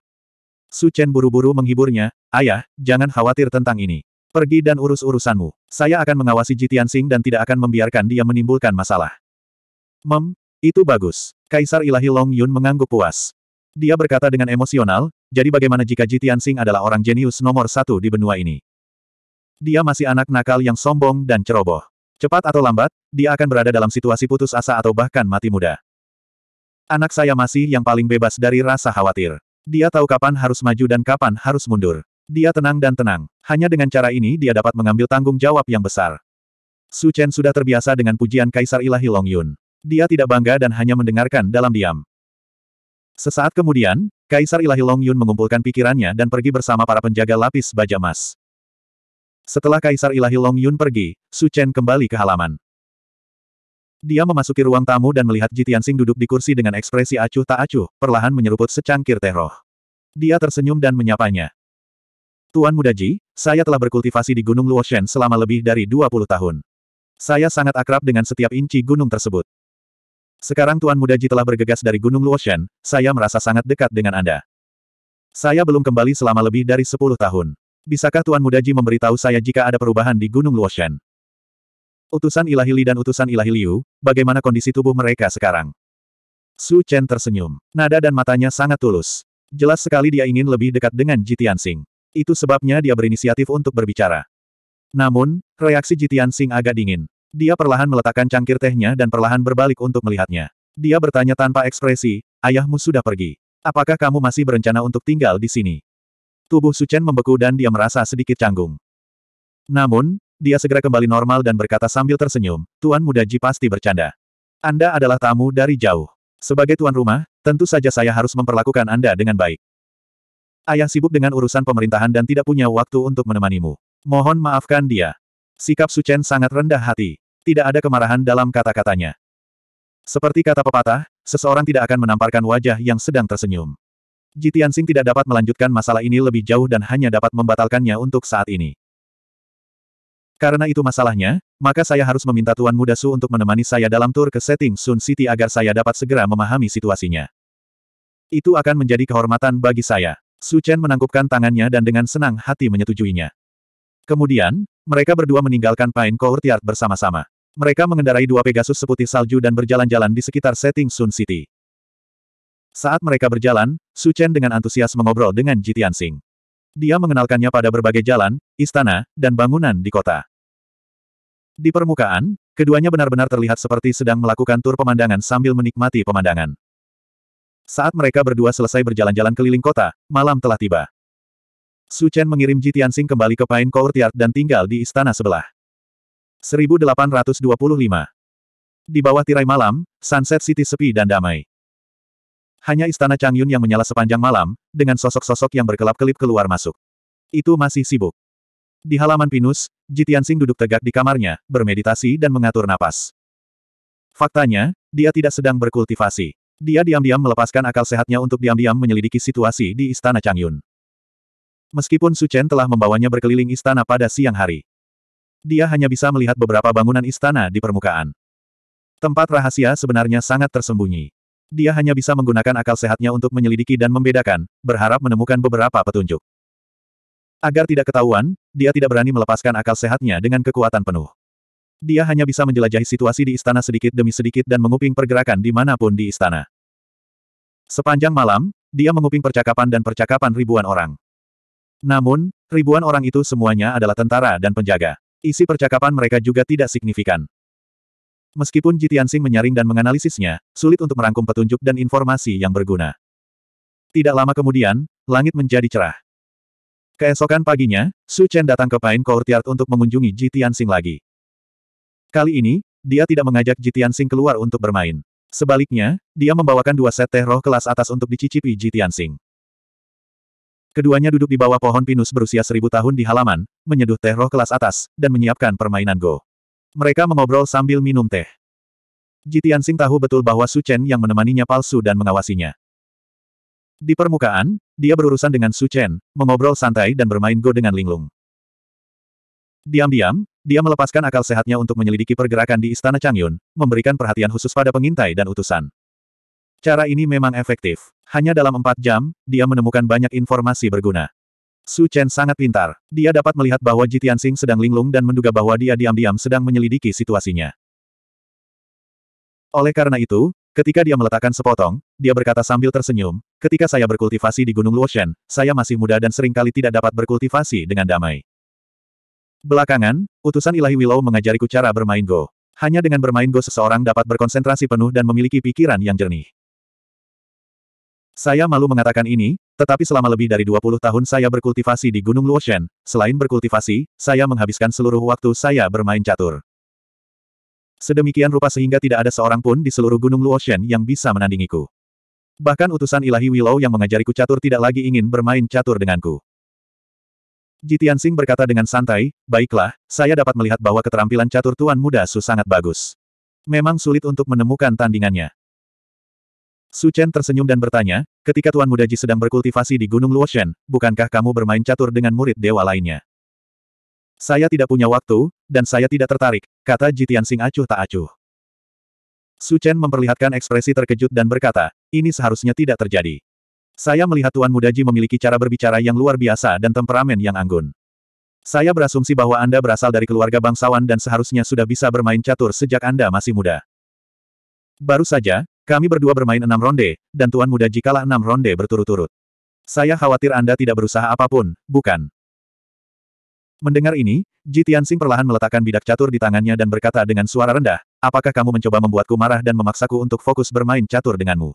Su Chen buru-buru menghiburnya, Ayah, jangan khawatir tentang ini. Pergi dan urus urusanmu. Saya akan mengawasi Jitian Sing dan tidak akan membiarkan dia menimbulkan masalah. Mem, itu bagus. Kaisar ilahi Long Yun mengangguk puas. Dia berkata dengan emosional, jadi bagaimana jika Jitian Sing adalah orang jenius nomor satu di benua ini? Dia masih anak nakal yang sombong dan ceroboh. Cepat atau lambat, dia akan berada dalam situasi putus asa atau bahkan mati muda. Anak saya masih yang paling bebas dari rasa khawatir. Dia tahu kapan harus maju dan kapan harus mundur. Dia tenang dan tenang. Hanya dengan cara ini dia dapat mengambil tanggung jawab yang besar. Su Chen sudah terbiasa dengan pujian Kaisar Ilahi Long Yun. Dia tidak bangga dan hanya mendengarkan dalam diam. Sesaat kemudian, Kaisar Ilahi Long Yun mengumpulkan pikirannya dan pergi bersama para penjaga lapis baja emas. Setelah Kaisar Ilahi Long Yun pergi, Su Chen kembali ke halaman. Dia memasuki ruang tamu dan melihat Ji Tianxing duduk di kursi dengan ekspresi acuh tak acuh, perlahan menyeruput secangkir teh roh. Dia tersenyum dan menyapanya. Tuan Muda Ji, saya telah berkultivasi di Gunung Luoshen selama lebih dari 20 tahun. Saya sangat akrab dengan setiap inci gunung tersebut. Sekarang Tuan Muda Ji telah bergegas dari Gunung Luoshen, saya merasa sangat dekat dengan Anda. Saya belum kembali selama lebih dari 10 tahun. Bisakah Tuan Mudaji memberitahu saya jika ada perubahan di Gunung Luoshen? Utusan Ilahi Li dan utusan Ilahi Liu, bagaimana kondisi tubuh mereka sekarang? Su Chen tersenyum. Nada dan matanya sangat tulus. Jelas sekali dia ingin lebih dekat dengan Ji Tianxing. Itu sebabnya dia berinisiatif untuk berbicara. Namun, reaksi Ji Tianxing agak dingin. Dia perlahan meletakkan cangkir tehnya dan perlahan berbalik untuk melihatnya. Dia bertanya tanpa ekspresi, ayahmu sudah pergi. Apakah kamu masih berencana untuk tinggal di sini? Tubuh Suchen membeku dan dia merasa sedikit canggung. Namun, dia segera kembali normal dan berkata sambil tersenyum, Tuan Muda Ji pasti bercanda. Anda adalah tamu dari jauh. Sebagai tuan rumah, tentu saja saya harus memperlakukan Anda dengan baik. Ayah sibuk dengan urusan pemerintahan dan tidak punya waktu untuk menemanimu. Mohon maafkan dia. Sikap Suchen sangat rendah hati. Tidak ada kemarahan dalam kata-katanya. Seperti kata pepatah, seseorang tidak akan menamparkan wajah yang sedang tersenyum. Jitian Sing tidak dapat melanjutkan masalah ini lebih jauh dan hanya dapat membatalkannya untuk saat ini. Karena itu masalahnya, maka saya harus meminta Tuan Muda Su untuk menemani saya dalam tur ke setting Sun City agar saya dapat segera memahami situasinya. Itu akan menjadi kehormatan bagi saya. Su Chen menangkupkan tangannya dan dengan senang hati menyetujuinya. Kemudian, mereka berdua meninggalkan Pine Courtyard bersama-sama. Mereka mengendarai dua Pegasus seputih salju dan berjalan-jalan di sekitar setting Sun City. Saat mereka berjalan, Su Chen dengan antusias mengobrol dengan Jitian Tianxing. Dia mengenalkannya pada berbagai jalan, istana, dan bangunan di kota. Di permukaan, keduanya benar-benar terlihat seperti sedang melakukan tur pemandangan sambil menikmati pemandangan. Saat mereka berdua selesai berjalan-jalan keliling kota, malam telah tiba. Su Chen mengirim Jitian Tianxing kembali ke Pine Courtyard dan tinggal di istana sebelah. 1825 Di bawah tirai malam, Sunset City sepi dan damai. Hanya istana Changyun yang menyala sepanjang malam, dengan sosok-sosok yang berkelap-kelip keluar masuk. Itu masih sibuk. Di halaman Pinus, Jitiansing duduk tegak di kamarnya, bermeditasi dan mengatur napas. Faktanya, dia tidak sedang berkultivasi. Dia diam-diam melepaskan akal sehatnya untuk diam-diam menyelidiki situasi di istana Changyun. Meskipun Su Chen telah membawanya berkeliling istana pada siang hari. Dia hanya bisa melihat beberapa bangunan istana di permukaan. Tempat rahasia sebenarnya sangat tersembunyi. Dia hanya bisa menggunakan akal sehatnya untuk menyelidiki dan membedakan, berharap menemukan beberapa petunjuk. Agar tidak ketahuan, dia tidak berani melepaskan akal sehatnya dengan kekuatan penuh. Dia hanya bisa menjelajahi situasi di istana sedikit demi sedikit dan menguping pergerakan di dimanapun di istana. Sepanjang malam, dia menguping percakapan dan percakapan ribuan orang. Namun, ribuan orang itu semuanya adalah tentara dan penjaga. Isi percakapan mereka juga tidak signifikan. Meskipun Sing menyaring dan menganalisisnya, sulit untuk merangkum petunjuk dan informasi yang berguna. Tidak lama kemudian, langit menjadi cerah. Keesokan paginya, Su Chen datang ke Pine Courtyard untuk mengunjungi Sing lagi. Kali ini, dia tidak mengajak Sing keluar untuk bermain. Sebaliknya, dia membawakan dua set teh roh kelas atas untuk dicicipi Sing. Keduanya duduk di bawah pohon pinus berusia seribu tahun di halaman, menyeduh teh roh kelas atas, dan menyiapkan permainan Go. Mereka mengobrol sambil minum teh. Jitian Sing tahu betul bahwa Su Chen yang menemaninya palsu dan mengawasinya. Di permukaan, dia berurusan dengan Su Chen, mengobrol santai dan bermain go dengan linglung. Diam-diam, dia melepaskan akal sehatnya untuk menyelidiki pergerakan di Istana Changyun, memberikan perhatian khusus pada pengintai dan utusan. Cara ini memang efektif. Hanya dalam empat jam, dia menemukan banyak informasi berguna. Su Chen sangat pintar. Dia dapat melihat bahwa Tianxing sedang linglung dan menduga bahwa dia diam-diam sedang menyelidiki situasinya. Oleh karena itu, ketika dia meletakkan sepotong, dia berkata sambil tersenyum, ketika saya berkultivasi di Gunung Luoshen, saya masih muda dan seringkali tidak dapat berkultivasi dengan damai. Belakangan, utusan ilahi Willow mengajariku cara bermain Go. Hanya dengan bermain Go seseorang dapat berkonsentrasi penuh dan memiliki pikiran yang jernih. Saya malu mengatakan ini, tetapi selama lebih dari 20 tahun saya berkultivasi di Gunung Luoshen, selain berkultivasi, saya menghabiskan seluruh waktu saya bermain catur. Sedemikian rupa sehingga tidak ada seorang pun di seluruh Gunung Luoshen yang bisa menandingiku. Bahkan utusan ilahi Willow yang mengajariku catur tidak lagi ingin bermain catur denganku. Jitian Sing berkata dengan santai, baiklah, saya dapat melihat bahwa keterampilan catur tuan muda Su sangat bagus. Memang sulit untuk menemukan tandingannya. Su Chen tersenyum dan bertanya, ketika Tuan Muda Ji sedang berkultivasi di Gunung Luoshen, bukankah kamu bermain catur dengan murid dewa lainnya? Saya tidak punya waktu, dan saya tidak tertarik, kata Ji Tianxing acuh tak acuh. Su Chen memperlihatkan ekspresi terkejut dan berkata, ini seharusnya tidak terjadi. Saya melihat Tuan Muda Ji memiliki cara berbicara yang luar biasa dan temperamen yang anggun. Saya berasumsi bahwa Anda berasal dari keluarga bangsawan dan seharusnya sudah bisa bermain catur sejak Anda masih muda. Baru saja, kami berdua bermain enam ronde, dan tuan muda jikalah enam ronde berturut-turut. Saya khawatir Anda tidak berusaha apapun, bukan? Mendengar ini, Ji Tianxing perlahan meletakkan bidak catur di tangannya dan berkata dengan suara rendah, apakah kamu mencoba membuatku marah dan memaksaku untuk fokus bermain catur denganmu?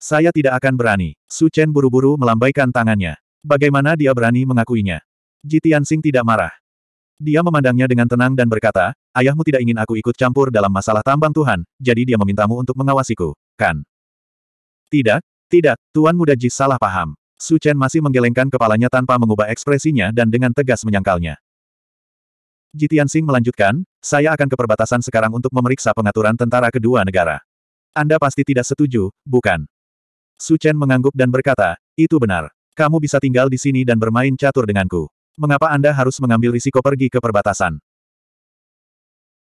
Saya tidak akan berani. Su Chen buru-buru melambaikan tangannya. Bagaimana dia berani mengakuinya? Ji Tianxing tidak marah. Dia memandangnya dengan tenang dan berkata, ayahmu tidak ingin aku ikut campur dalam masalah tambang Tuhan, jadi dia memintamu untuk mengawasiku, kan? Tidak, tidak, Tuan Muda Ji salah paham. Su Chen masih menggelengkan kepalanya tanpa mengubah ekspresinya dan dengan tegas menyangkalnya. Ji Tianxing melanjutkan, saya akan ke perbatasan sekarang untuk memeriksa pengaturan tentara kedua negara. Anda pasti tidak setuju, bukan? Su Chen mengangguk dan berkata, itu benar. Kamu bisa tinggal di sini dan bermain catur denganku. Mengapa Anda harus mengambil risiko pergi ke perbatasan?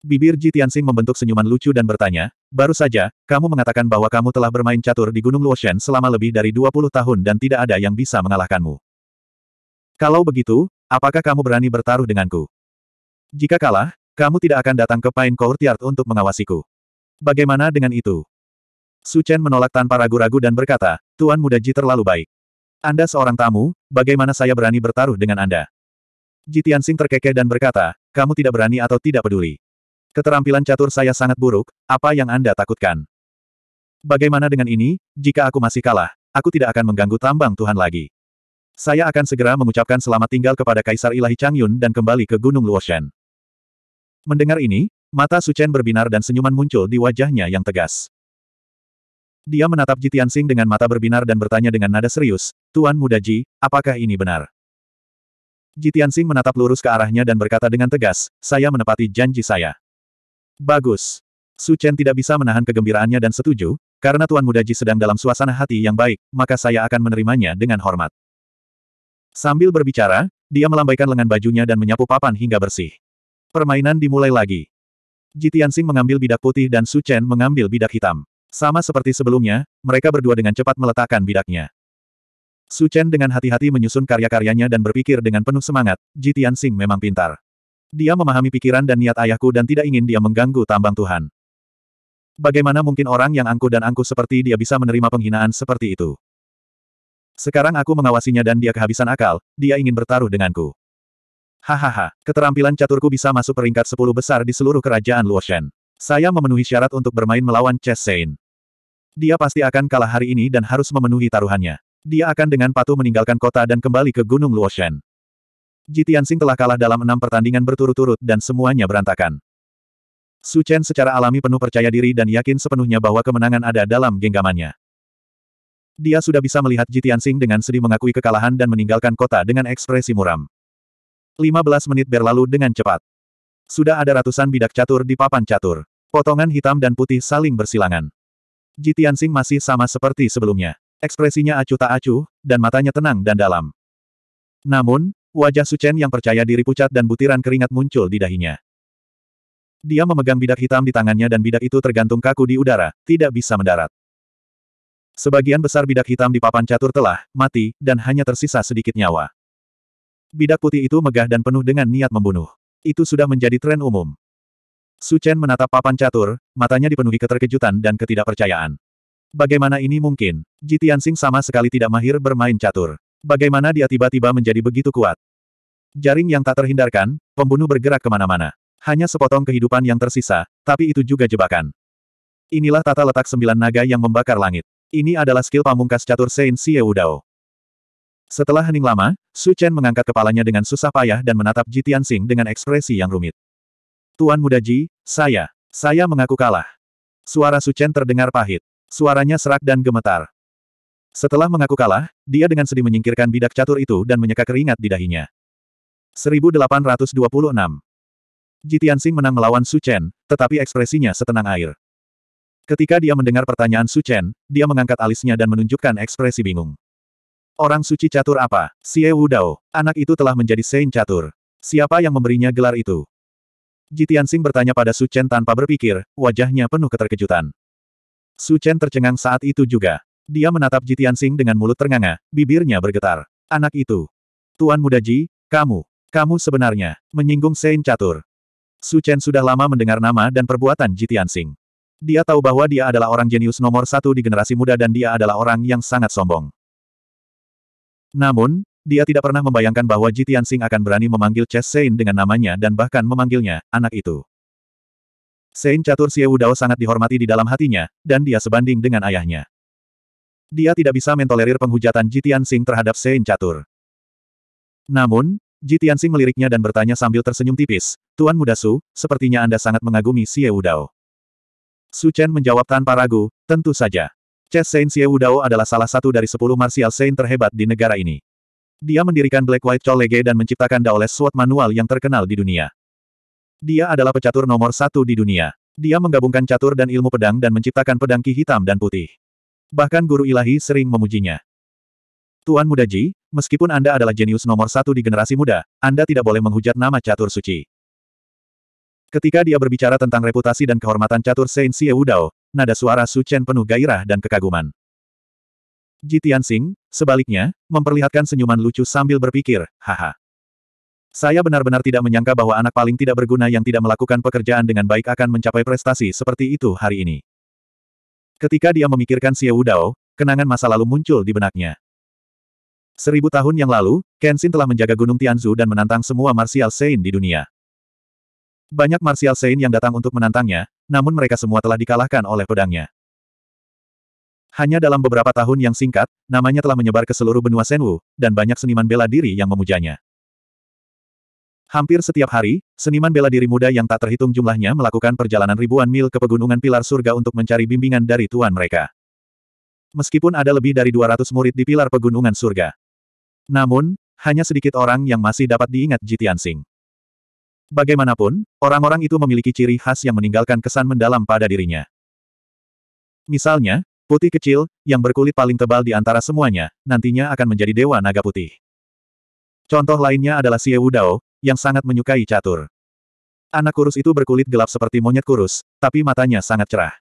Bibir Ji Tianxing membentuk senyuman lucu dan bertanya, baru saja, kamu mengatakan bahwa kamu telah bermain catur di Gunung Luoshan selama lebih dari 20 tahun dan tidak ada yang bisa mengalahkanmu. Kalau begitu, apakah kamu berani bertaruh denganku? Jika kalah, kamu tidak akan datang ke Pine Courtyard untuk mengawasiku. Bagaimana dengan itu? Su Chen menolak tanpa ragu-ragu dan berkata, Tuan Muda Ji terlalu baik. Anda seorang tamu, bagaimana saya berani bertaruh dengan Anda? Jitian Sing terkekeh dan berkata, kamu tidak berani atau tidak peduli. Keterampilan catur saya sangat buruk, apa yang Anda takutkan? Bagaimana dengan ini, jika aku masih kalah, aku tidak akan mengganggu tambang Tuhan lagi. Saya akan segera mengucapkan selamat tinggal kepada Kaisar Ilahi Changyun dan kembali ke Gunung Luoshan. Mendengar ini, mata Suchen berbinar dan senyuman muncul di wajahnya yang tegas. Dia menatap Jitian Sing dengan mata berbinar dan bertanya dengan nada serius, Tuan Muda Ji, apakah ini benar? Jitian Sing menatap lurus ke arahnya dan berkata dengan tegas, saya menepati janji saya. Bagus. Su Chen tidak bisa menahan kegembiraannya dan setuju, karena Tuan Muda Ji sedang dalam suasana hati yang baik, maka saya akan menerimanya dengan hormat. Sambil berbicara, dia melambaikan lengan bajunya dan menyapu papan hingga bersih. Permainan dimulai lagi. Jitian Sing mengambil bidak putih dan Su Chen mengambil bidak hitam. Sama seperti sebelumnya, mereka berdua dengan cepat meletakkan bidaknya. Su Chen dengan hati-hati menyusun karya-karyanya dan berpikir dengan penuh semangat, Ji Tianxing memang pintar. Dia memahami pikiran dan niat ayahku dan tidak ingin dia mengganggu tambang Tuhan. Bagaimana mungkin orang yang angkuh dan angkuh seperti dia bisa menerima penghinaan seperti itu? Sekarang aku mengawasinya dan dia kehabisan akal, dia ingin bertaruh denganku. Hahaha, keterampilan caturku bisa masuk peringkat 10 besar di seluruh kerajaan Luoshen. Saya memenuhi syarat untuk bermain melawan Chess Sein. Dia pasti akan kalah hari ini dan harus memenuhi taruhannya dia akan dengan patuh meninggalkan kota dan kembali ke Gunung Luoshan. Ji Tianxing telah kalah dalam enam pertandingan berturut-turut dan semuanya berantakan. Su Chen secara alami penuh percaya diri dan yakin sepenuhnya bahwa kemenangan ada dalam genggamannya. Dia sudah bisa melihat Ji dengan sedih mengakui kekalahan dan meninggalkan kota dengan ekspresi muram. 15 menit berlalu dengan cepat. Sudah ada ratusan bidak catur di papan catur. Potongan hitam dan putih saling bersilangan. Ji masih sama seperti sebelumnya. Ekspresinya acuh tak acuh, dan matanya tenang dan dalam. Namun, wajah Suchen yang percaya diri pucat dan butiran keringat muncul di dahinya. Dia memegang bidak hitam di tangannya dan bidak itu tergantung kaku di udara, tidak bisa mendarat. Sebagian besar bidak hitam di papan catur telah mati, dan hanya tersisa sedikit nyawa. Bidak putih itu megah dan penuh dengan niat membunuh. Itu sudah menjadi tren umum. Su Chen menatap papan catur, matanya dipenuhi keterkejutan dan ketidakpercayaan. Bagaimana ini mungkin? Ji Tianxing sama sekali tidak mahir bermain catur. Bagaimana dia tiba-tiba menjadi begitu kuat? Jaring yang tak terhindarkan, pembunuh bergerak kemana-mana. Hanya sepotong kehidupan yang tersisa, tapi itu juga jebakan. Inilah tata letak sembilan naga yang membakar langit. Ini adalah skill pamungkas catur Saint Xie Wudao. Setelah hening lama, Su Chen mengangkat kepalanya dengan susah payah dan menatap Ji Tianxing dengan ekspresi yang rumit. Tuan muda Ji, saya, saya mengaku kalah. Suara Su Chen terdengar pahit. Suaranya serak dan gemetar. Setelah mengaku kalah, dia dengan sedih menyingkirkan bidak catur itu dan menyeka keringat di dahinya. 1826 Sing menang melawan Su Chen, tetapi ekspresinya setenang air. Ketika dia mendengar pertanyaan Su Chen, dia mengangkat alisnya dan menunjukkan ekspresi bingung. Orang suci catur apa? Xie Wu Dao. Anak itu telah menjadi saint catur. Siapa yang memberinya gelar itu? Sing bertanya pada Su Chen tanpa berpikir, wajahnya penuh keterkejutan. Su Chen tercengang saat itu juga. Dia menatap Ji Tianxing dengan mulut ternganga, bibirnya bergetar. Anak itu. Tuan muda Ji, kamu. Kamu sebenarnya, menyinggung Sein Catur. Su Chen sudah lama mendengar nama dan perbuatan Ji Tianxing. Dia tahu bahwa dia adalah orang jenius nomor satu di generasi muda dan dia adalah orang yang sangat sombong. Namun, dia tidak pernah membayangkan bahwa Ji Tianxing akan berani memanggil Chess Sein dengan namanya dan bahkan memanggilnya, anak itu. Sein Catur Xie Dao sangat dihormati di dalam hatinya, dan dia sebanding dengan ayahnya. Dia tidak bisa mentolerir penghujatan Jitian Sing terhadap Sein Catur. Namun, Jitian Sing meliriknya dan bertanya sambil tersenyum tipis, Tuan Muda Su, sepertinya Anda sangat mengagumi Xie Wudao. Su Chen menjawab tanpa ragu, tentu saja. Chess Sein Xie Wudao adalah salah satu dari sepuluh martial Sein terhebat di negara ini. Dia mendirikan Black White Cholege dan menciptakan Daoles Sword Manual yang terkenal di dunia. Dia adalah pecatur nomor satu di dunia. Dia menggabungkan catur dan ilmu pedang dan menciptakan pedang ki hitam dan putih. Bahkan guru ilahi sering memujinya. Tuan Muda Ji, meskipun Anda adalah jenius nomor satu di generasi muda, Anda tidak boleh menghujat nama catur suci. Ketika dia berbicara tentang reputasi dan kehormatan catur Saint Xie Wudao, nada suara Su Chen penuh gairah dan kekaguman. Ji Tianxing, sebaliknya, memperlihatkan senyuman lucu sambil berpikir, haha. Saya benar-benar tidak menyangka bahwa anak paling tidak berguna yang tidak melakukan pekerjaan dengan baik akan mencapai prestasi seperti itu hari ini. Ketika dia memikirkan Xie Wudao, kenangan masa lalu muncul di benaknya. Seribu tahun yang lalu, Kenshin telah menjaga Gunung Tianzu dan menantang semua Martial Saint di dunia. Banyak Martial Saint yang datang untuk menantangnya, namun mereka semua telah dikalahkan oleh pedangnya. Hanya dalam beberapa tahun yang singkat, namanya telah menyebar ke seluruh benua Senwu, dan banyak seniman bela diri yang memujanya. Hampir setiap hari, seniman bela diri muda yang tak terhitung jumlahnya melakukan perjalanan ribuan mil ke pegunungan Pilar Surga untuk mencari bimbingan dari tuan mereka. Meskipun ada lebih dari 200 murid di Pilar Pegunungan Surga. Namun, hanya sedikit orang yang masih dapat diingat Jitian Singh. Bagaimanapun, orang-orang itu memiliki ciri khas yang meninggalkan kesan mendalam pada dirinya. Misalnya, putih kecil, yang berkulit paling tebal di antara semuanya, nantinya akan menjadi dewa naga putih. Contoh lainnya adalah Xie Wudao, yang sangat menyukai catur. Anak kurus itu berkulit gelap seperti monyet kurus, tapi matanya sangat cerah.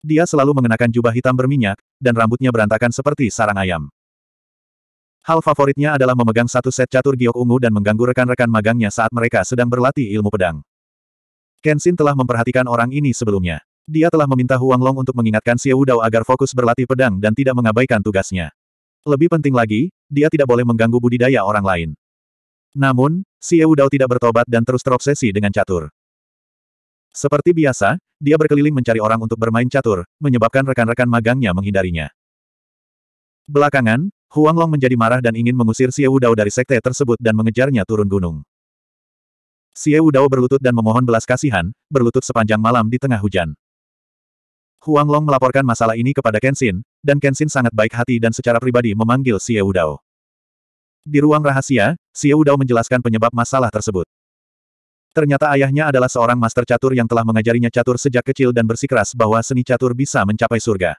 Dia selalu mengenakan jubah hitam berminyak, dan rambutnya berantakan seperti sarang ayam. Hal favoritnya adalah memegang satu set catur giok ungu dan mengganggu rekan-rekan magangnya saat mereka sedang berlatih ilmu pedang. Kenshin telah memperhatikan orang ini sebelumnya. Dia telah meminta Huang Long untuk mengingatkan Xie Dao agar fokus berlatih pedang dan tidak mengabaikan tugasnya. Lebih penting lagi, dia tidak boleh mengganggu budidaya orang lain. Namun, Xie Dao tidak bertobat dan terus terobsesi dengan catur. Seperti biasa, dia berkeliling mencari orang untuk bermain catur, menyebabkan rekan-rekan magangnya menghindarinya. Belakangan, Huang Long menjadi marah dan ingin mengusir Xie Dao dari sekte tersebut dan mengejarnya turun gunung. Xie Dao berlutut dan memohon belas kasihan, berlutut sepanjang malam di tengah hujan. Huang Long melaporkan masalah ini kepada Kenshin, dan Kenshin sangat baik hati dan secara pribadi memanggil Xie Dao. Di ruang rahasia, Xie Dao menjelaskan penyebab masalah tersebut. Ternyata ayahnya adalah seorang master catur yang telah mengajarinya catur sejak kecil dan bersikeras bahwa seni catur bisa mencapai surga.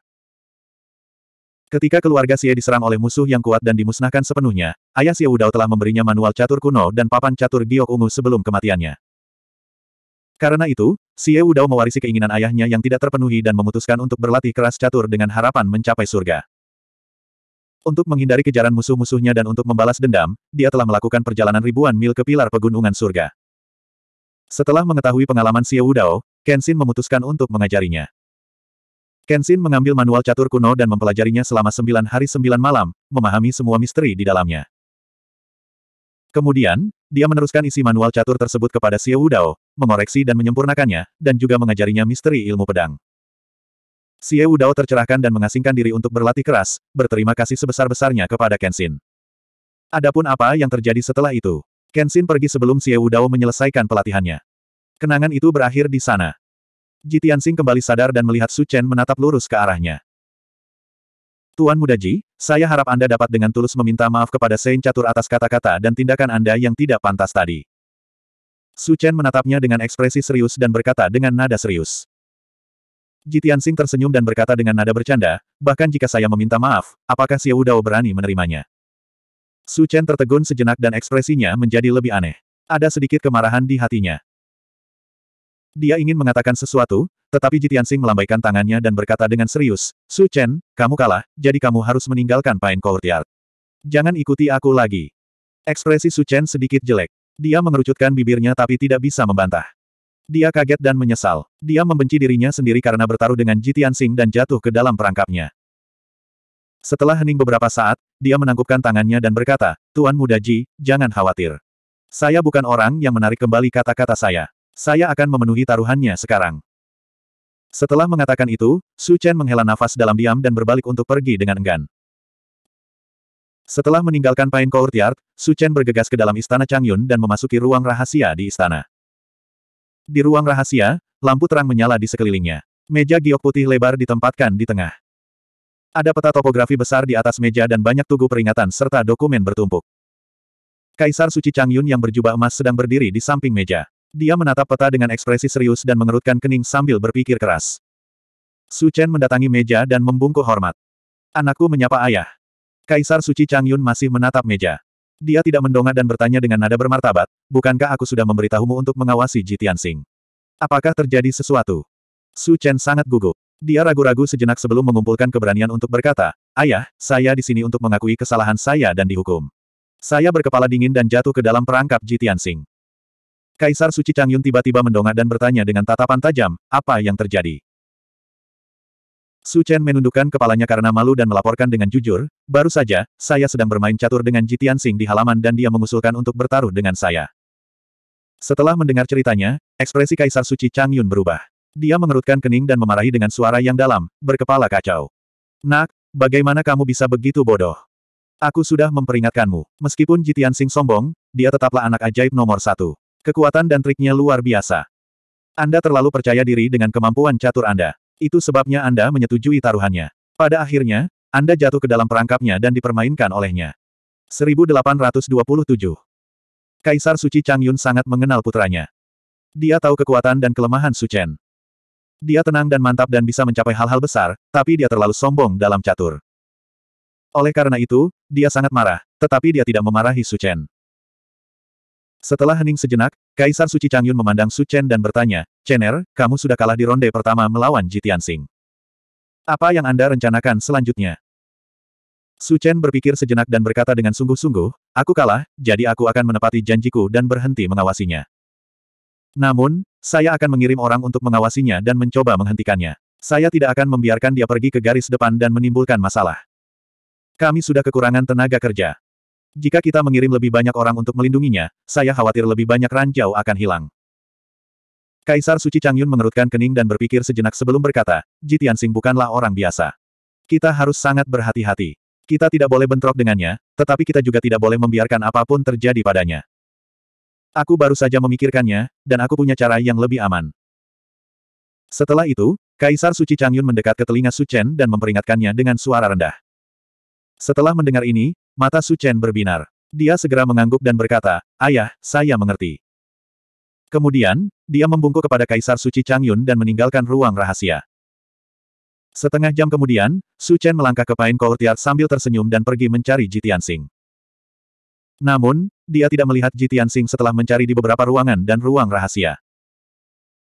Ketika keluarga Xie diserang oleh musuh yang kuat dan dimusnahkan sepenuhnya, ayah Xie Wudao telah memberinya manual catur kuno dan papan catur giok ungu sebelum kematiannya. Karena itu, Xie Wudao mewarisi keinginan ayahnya yang tidak terpenuhi dan memutuskan untuk berlatih keras catur dengan harapan mencapai surga. Untuk menghindari kejaran musuh-musuhnya dan untuk membalas dendam, dia telah melakukan perjalanan ribuan mil ke pilar pegunungan surga. Setelah mengetahui pengalaman Xie Wudao, Kenshin memutuskan untuk mengajarinya. Kenshin mengambil manual catur kuno dan mempelajarinya selama sembilan hari sembilan malam, memahami semua misteri di dalamnya. Kemudian, dia meneruskan isi manual catur tersebut kepada Xie Wudao, mengoreksi dan menyempurnakannya, dan juga mengajarinya misteri ilmu pedang. Xie Dao tercerahkan dan mengasingkan diri untuk berlatih keras, berterima kasih sebesar-besarnya kepada Kenshin. Adapun apa yang terjadi setelah itu? Kenshin pergi sebelum Xie Dao menyelesaikan pelatihannya. Kenangan itu berakhir di sana. Jitiansing kembali sadar dan melihat Su Chen menatap lurus ke arahnya. Tuan Muda Ji, saya harap Anda dapat dengan tulus meminta maaf kepada Sein Catur atas kata-kata dan tindakan Anda yang tidak pantas tadi. Su Chen menatapnya dengan ekspresi serius dan berkata dengan nada serius. Jitian Sing tersenyum dan berkata dengan nada bercanda, bahkan jika saya meminta maaf, apakah Xiao Dao berani menerimanya? Su Chen tertegun sejenak dan ekspresinya menjadi lebih aneh. Ada sedikit kemarahan di hatinya. Dia ingin mengatakan sesuatu, tetapi Jitian Sing melambaikan tangannya dan berkata dengan serius, Su Chen, kamu kalah, jadi kamu harus meninggalkan Pine Courtyard. Jangan ikuti aku lagi. Ekspresi Su Chen sedikit jelek. Dia mengerucutkan bibirnya tapi tidak bisa membantah. Dia kaget dan menyesal. Dia membenci dirinya sendiri karena bertaruh dengan Jitian Sing dan jatuh ke dalam perangkapnya. Setelah hening beberapa saat, dia menangkupkan tangannya dan berkata, Tuan Muda Ji, jangan khawatir. Saya bukan orang yang menarik kembali kata-kata saya. Saya akan memenuhi taruhannya sekarang. Setelah mengatakan itu, Su Chen menghela nafas dalam diam dan berbalik untuk pergi dengan enggan. Setelah meninggalkan Pine Courtyard, Su Chen bergegas ke dalam istana Changyun dan memasuki ruang rahasia di istana. Di ruang rahasia, lampu terang menyala di sekelilingnya. Meja giok putih lebar ditempatkan di tengah. Ada peta topografi besar di atas meja dan banyak tugu peringatan serta dokumen bertumpuk. Kaisar Suci Changyun yang berjubah emas sedang berdiri di samping meja. Dia menatap peta dengan ekspresi serius dan mengerutkan kening sambil berpikir keras. Su Chen mendatangi meja dan membungkuk hormat. Anakku menyapa ayah. Kaisar Suci Changyun masih menatap meja. Dia tidak mendongak dan bertanya dengan nada bermartabat, bukankah aku sudah memberitahumu untuk mengawasi Jitian Sing? Apakah terjadi sesuatu? Su Chen sangat gugup. Dia ragu-ragu sejenak sebelum mengumpulkan keberanian untuk berkata, Ayah, saya di sini untuk mengakui kesalahan saya dan dihukum. Saya berkepala dingin dan jatuh ke dalam perangkap Jitian Sing. Kaisar Suci Changyun tiba-tiba mendongak dan bertanya dengan tatapan tajam, apa yang terjadi? Su Chen menundukkan kepalanya karena malu dan melaporkan dengan jujur, baru saja, saya sedang bermain catur dengan Ji Tianxing di halaman dan dia mengusulkan untuk bertaruh dengan saya. Setelah mendengar ceritanya, ekspresi Kaisar Suci Chang Yun berubah. Dia mengerutkan kening dan memarahi dengan suara yang dalam, berkepala kacau. Nak, bagaimana kamu bisa begitu bodoh? Aku sudah memperingatkanmu. Meskipun Jitian Sing sombong, dia tetaplah anak ajaib nomor satu. Kekuatan dan triknya luar biasa. Anda terlalu percaya diri dengan kemampuan catur Anda. Itu sebabnya Anda menyetujui taruhannya. Pada akhirnya, Anda jatuh ke dalam perangkapnya dan dipermainkan olehnya. 1827 Kaisar Suci Chang Yun sangat mengenal putranya. Dia tahu kekuatan dan kelemahan Su Chen. Dia tenang dan mantap dan bisa mencapai hal-hal besar, tapi dia terlalu sombong dalam catur. Oleh karena itu, dia sangat marah, tetapi dia tidak memarahi Su Chen. Setelah hening sejenak, Kaisar Suci Changyun memandang Su Chen dan bertanya, Chen Er, kamu sudah kalah di ronde pertama melawan Jitian Sing. Apa yang Anda rencanakan selanjutnya? Su Chen berpikir sejenak dan berkata dengan sungguh-sungguh, aku kalah, jadi aku akan menepati janjiku dan berhenti mengawasinya. Namun, saya akan mengirim orang untuk mengawasinya dan mencoba menghentikannya. Saya tidak akan membiarkan dia pergi ke garis depan dan menimbulkan masalah. Kami sudah kekurangan tenaga kerja. Jika kita mengirim lebih banyak orang untuk melindunginya, saya khawatir lebih banyak ranjau akan hilang. Kaisar Suci Changyun mengerutkan kening dan berpikir sejenak sebelum berkata, Ji Tianxing bukanlah orang biasa. Kita harus sangat berhati-hati. Kita tidak boleh bentrok dengannya, tetapi kita juga tidak boleh membiarkan apapun terjadi padanya. Aku baru saja memikirkannya, dan aku punya cara yang lebih aman. Setelah itu, Kaisar Suci Changyun mendekat ke telinga Su Chen dan memperingatkannya dengan suara rendah. Setelah mendengar ini, Mata Su Chen berbinar. Dia segera mengangguk dan berkata, Ayah, saya mengerti. Kemudian, dia membungkuk kepada Kaisar Suci Changyun dan meninggalkan ruang rahasia. Setengah jam kemudian, Su Chen melangkah ke Pain Courtyard sambil tersenyum dan pergi mencari Jitian Sing. Namun, dia tidak melihat Jitian Sing setelah mencari di beberapa ruangan dan ruang rahasia.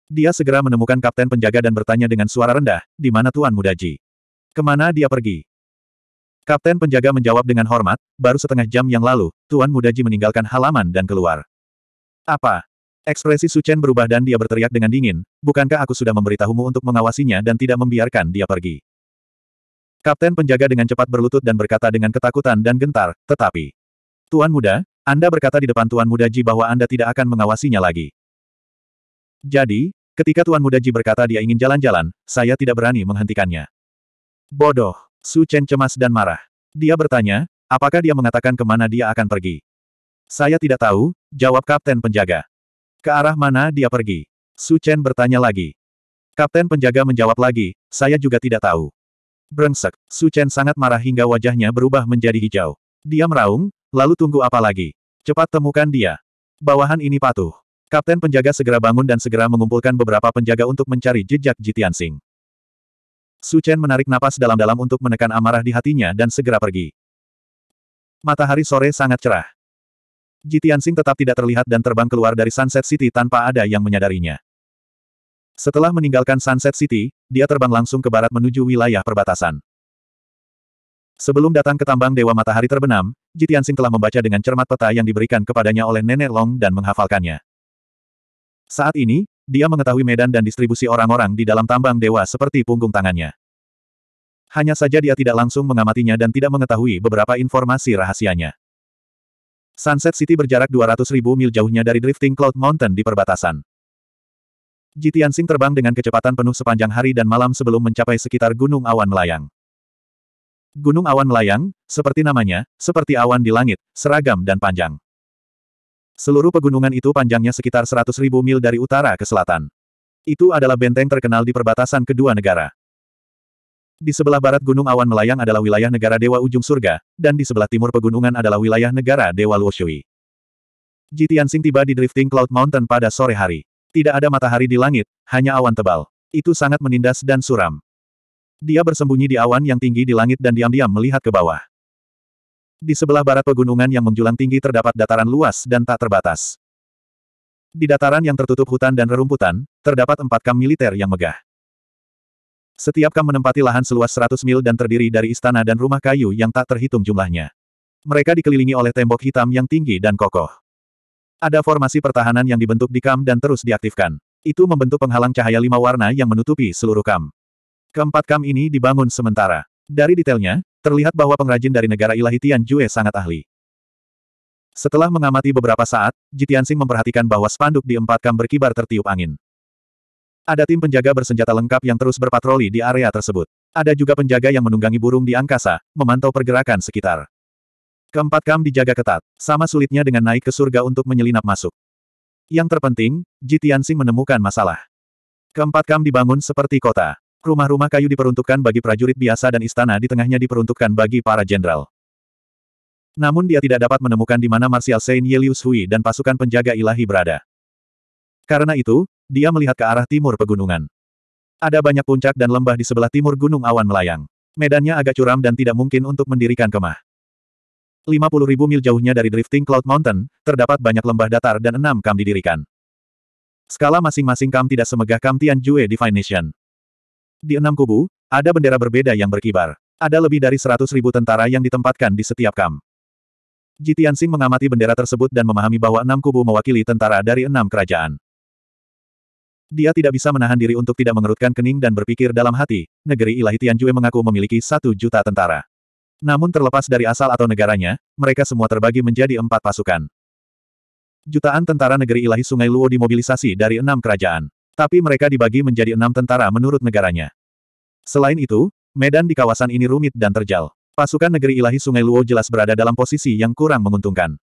Dia segera menemukan kapten penjaga dan bertanya dengan suara rendah, di mana Tuan Muda Ji? Kemana dia pergi? Kapten penjaga menjawab dengan hormat, baru setengah jam yang lalu, Tuan Muda Ji meninggalkan halaman dan keluar. Apa? Ekspresi Su Chen berubah dan dia berteriak dengan dingin, bukankah aku sudah memberitahumu untuk mengawasinya dan tidak membiarkan dia pergi? Kapten penjaga dengan cepat berlutut dan berkata dengan ketakutan dan gentar, tetapi... Tuan Muda, Anda berkata di depan Tuan Muda Ji bahwa Anda tidak akan mengawasinya lagi. Jadi, ketika Tuan Muda Ji berkata dia ingin jalan-jalan, saya tidak berani menghentikannya. Bodoh. Su Chen cemas dan marah. Dia bertanya, apakah dia mengatakan kemana dia akan pergi? Saya tidak tahu, jawab Kapten Penjaga. Ke arah mana dia pergi? Su Chen bertanya lagi. Kapten Penjaga menjawab lagi, saya juga tidak tahu. Brengsek, Su Chen sangat marah hingga wajahnya berubah menjadi hijau. Dia meraung, lalu tunggu apa lagi? Cepat temukan dia. Bawahan ini patuh. Kapten penjaga segera bangun dan segera mengumpulkan beberapa penjaga untuk mencari jejak Jitian Sing. Su Chen menarik napas dalam-dalam untuk menekan amarah di hatinya dan segera pergi. Matahari sore sangat cerah. Jitiansing tetap tidak terlihat dan terbang keluar dari Sunset City tanpa ada yang menyadarinya. Setelah meninggalkan Sunset City, dia terbang langsung ke barat menuju wilayah perbatasan. Sebelum datang ke tambang Dewa Matahari terbenam, Jitiansing telah membaca dengan cermat peta yang diberikan kepadanya oleh Nenek Long dan menghafalkannya. Saat ini, dia mengetahui medan dan distribusi orang-orang di dalam tambang dewa seperti punggung tangannya. Hanya saja dia tidak langsung mengamatinya dan tidak mengetahui beberapa informasi rahasianya. Sunset City berjarak ribu mil jauhnya dari Drifting Cloud Mountain di perbatasan. Jitian Jitiansing terbang dengan kecepatan penuh sepanjang hari dan malam sebelum mencapai sekitar Gunung Awan Melayang. Gunung Awan Melayang, seperti namanya, seperti awan di langit, seragam dan panjang. Seluruh pegunungan itu panjangnya sekitar 100.000 mil dari utara ke selatan. Itu adalah benteng terkenal di perbatasan kedua negara. Di sebelah barat Gunung Awan Melayang adalah wilayah negara Dewa Ujung Surga, dan di sebelah timur pegunungan adalah wilayah negara Dewa Luoshui. Ji Tianxing tiba di drifting Cloud Mountain pada sore hari. Tidak ada matahari di langit, hanya awan tebal. Itu sangat menindas dan suram. Dia bersembunyi di awan yang tinggi di langit dan diam-diam melihat ke bawah. Di sebelah barat pegunungan yang menjulang tinggi terdapat dataran luas dan tak terbatas. Di dataran yang tertutup hutan dan rerumputan, terdapat empat kam militer yang megah. Setiap kam menempati lahan seluas 100 mil dan terdiri dari istana dan rumah kayu yang tak terhitung jumlahnya. Mereka dikelilingi oleh tembok hitam yang tinggi dan kokoh. Ada formasi pertahanan yang dibentuk di kam dan terus diaktifkan. Itu membentuk penghalang cahaya lima warna yang menutupi seluruh kam. Keempat kam ini dibangun sementara. Dari detailnya, Terlihat bahwa pengrajin dari negara ilahi Tian Jue sangat ahli. Setelah mengamati beberapa saat, Tianxing memperhatikan bahwa spanduk di empat kam berkibar tertiup angin. Ada tim penjaga bersenjata lengkap yang terus berpatroli di area tersebut. Ada juga penjaga yang menunggangi burung di angkasa, memantau pergerakan sekitar. Keempat kam dijaga ketat, sama sulitnya dengan naik ke surga untuk menyelinap masuk. Yang terpenting, Tianxing menemukan masalah. Keempat kam dibangun seperti kota. Rumah-rumah kayu diperuntukkan bagi prajurit biasa dan istana di tengahnya diperuntukkan bagi para jenderal. Namun dia tidak dapat menemukan di mana Marsial Saint Yelius Hui dan pasukan penjaga ilahi berada. Karena itu, dia melihat ke arah timur pegunungan. Ada banyak puncak dan lembah di sebelah timur gunung awan melayang. Medannya agak curam dan tidak mungkin untuk mendirikan kemah. 50.000 mil jauhnya dari drifting Cloud Mountain, terdapat banyak lembah datar dan enam kam didirikan. Skala masing-masing kam tidak semegah kam Tianjue Divination. Di enam kubu, ada bendera berbeda yang berkibar. Ada lebih dari seratus ribu tentara yang ditempatkan di setiap kam. Jitiansing mengamati bendera tersebut dan memahami bahwa enam kubu mewakili tentara dari enam kerajaan. Dia tidak bisa menahan diri untuk tidak mengerutkan kening dan berpikir dalam hati, negeri ilahi Tianjue mengaku memiliki satu juta tentara. Namun terlepas dari asal atau negaranya, mereka semua terbagi menjadi empat pasukan. Jutaan tentara negeri ilahi Sungai Luo dimobilisasi dari enam kerajaan. Tapi mereka dibagi menjadi enam tentara menurut negaranya. Selain itu, medan di kawasan ini rumit dan terjal. Pasukan negeri ilahi Sungai Luo jelas berada dalam posisi yang kurang menguntungkan.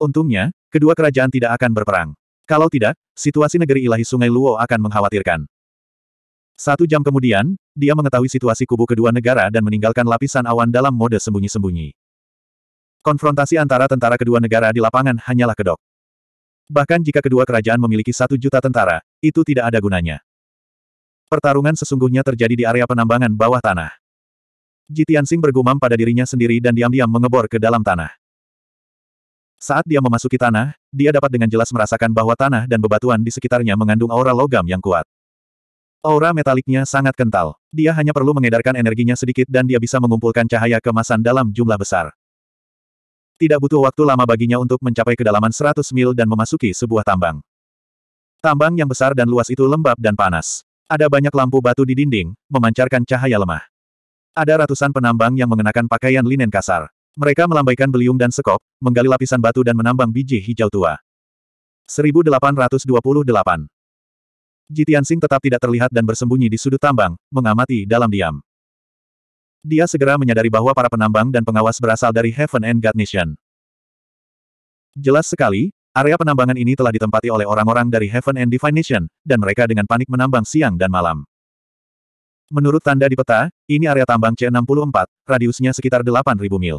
Untungnya, kedua kerajaan tidak akan berperang. Kalau tidak, situasi negeri ilahi Sungai Luo akan mengkhawatirkan. Satu jam kemudian, dia mengetahui situasi kubu kedua negara dan meninggalkan lapisan awan dalam mode sembunyi-sembunyi. Konfrontasi antara tentara kedua negara di lapangan hanyalah kedok. Bahkan jika kedua kerajaan memiliki satu juta tentara, itu tidak ada gunanya. Pertarungan sesungguhnya terjadi di area penambangan bawah tanah. Jitiansing bergumam pada dirinya sendiri dan diam-diam mengebor ke dalam tanah. Saat dia memasuki tanah, dia dapat dengan jelas merasakan bahwa tanah dan bebatuan di sekitarnya mengandung aura logam yang kuat. Aura metaliknya sangat kental. Dia hanya perlu mengedarkan energinya sedikit dan dia bisa mengumpulkan cahaya kemasan dalam jumlah besar. Tidak butuh waktu lama baginya untuk mencapai kedalaman 100 mil dan memasuki sebuah tambang. Tambang yang besar dan luas itu lembab dan panas. Ada banyak lampu batu di dinding, memancarkan cahaya lemah. Ada ratusan penambang yang mengenakan pakaian linen kasar. Mereka melambaikan beliung dan sekop, menggali lapisan batu dan menambang biji hijau tua. 1828 Sing tetap tidak terlihat dan bersembunyi di sudut tambang, mengamati dalam diam. Dia segera menyadari bahwa para penambang dan pengawas berasal dari Heaven and God Nation. Jelas sekali, area penambangan ini telah ditempati oleh orang-orang dari Heaven and Divine Nation, dan mereka dengan panik menambang siang dan malam. Menurut tanda di peta, ini area tambang C64, radiusnya sekitar 8.000 mil.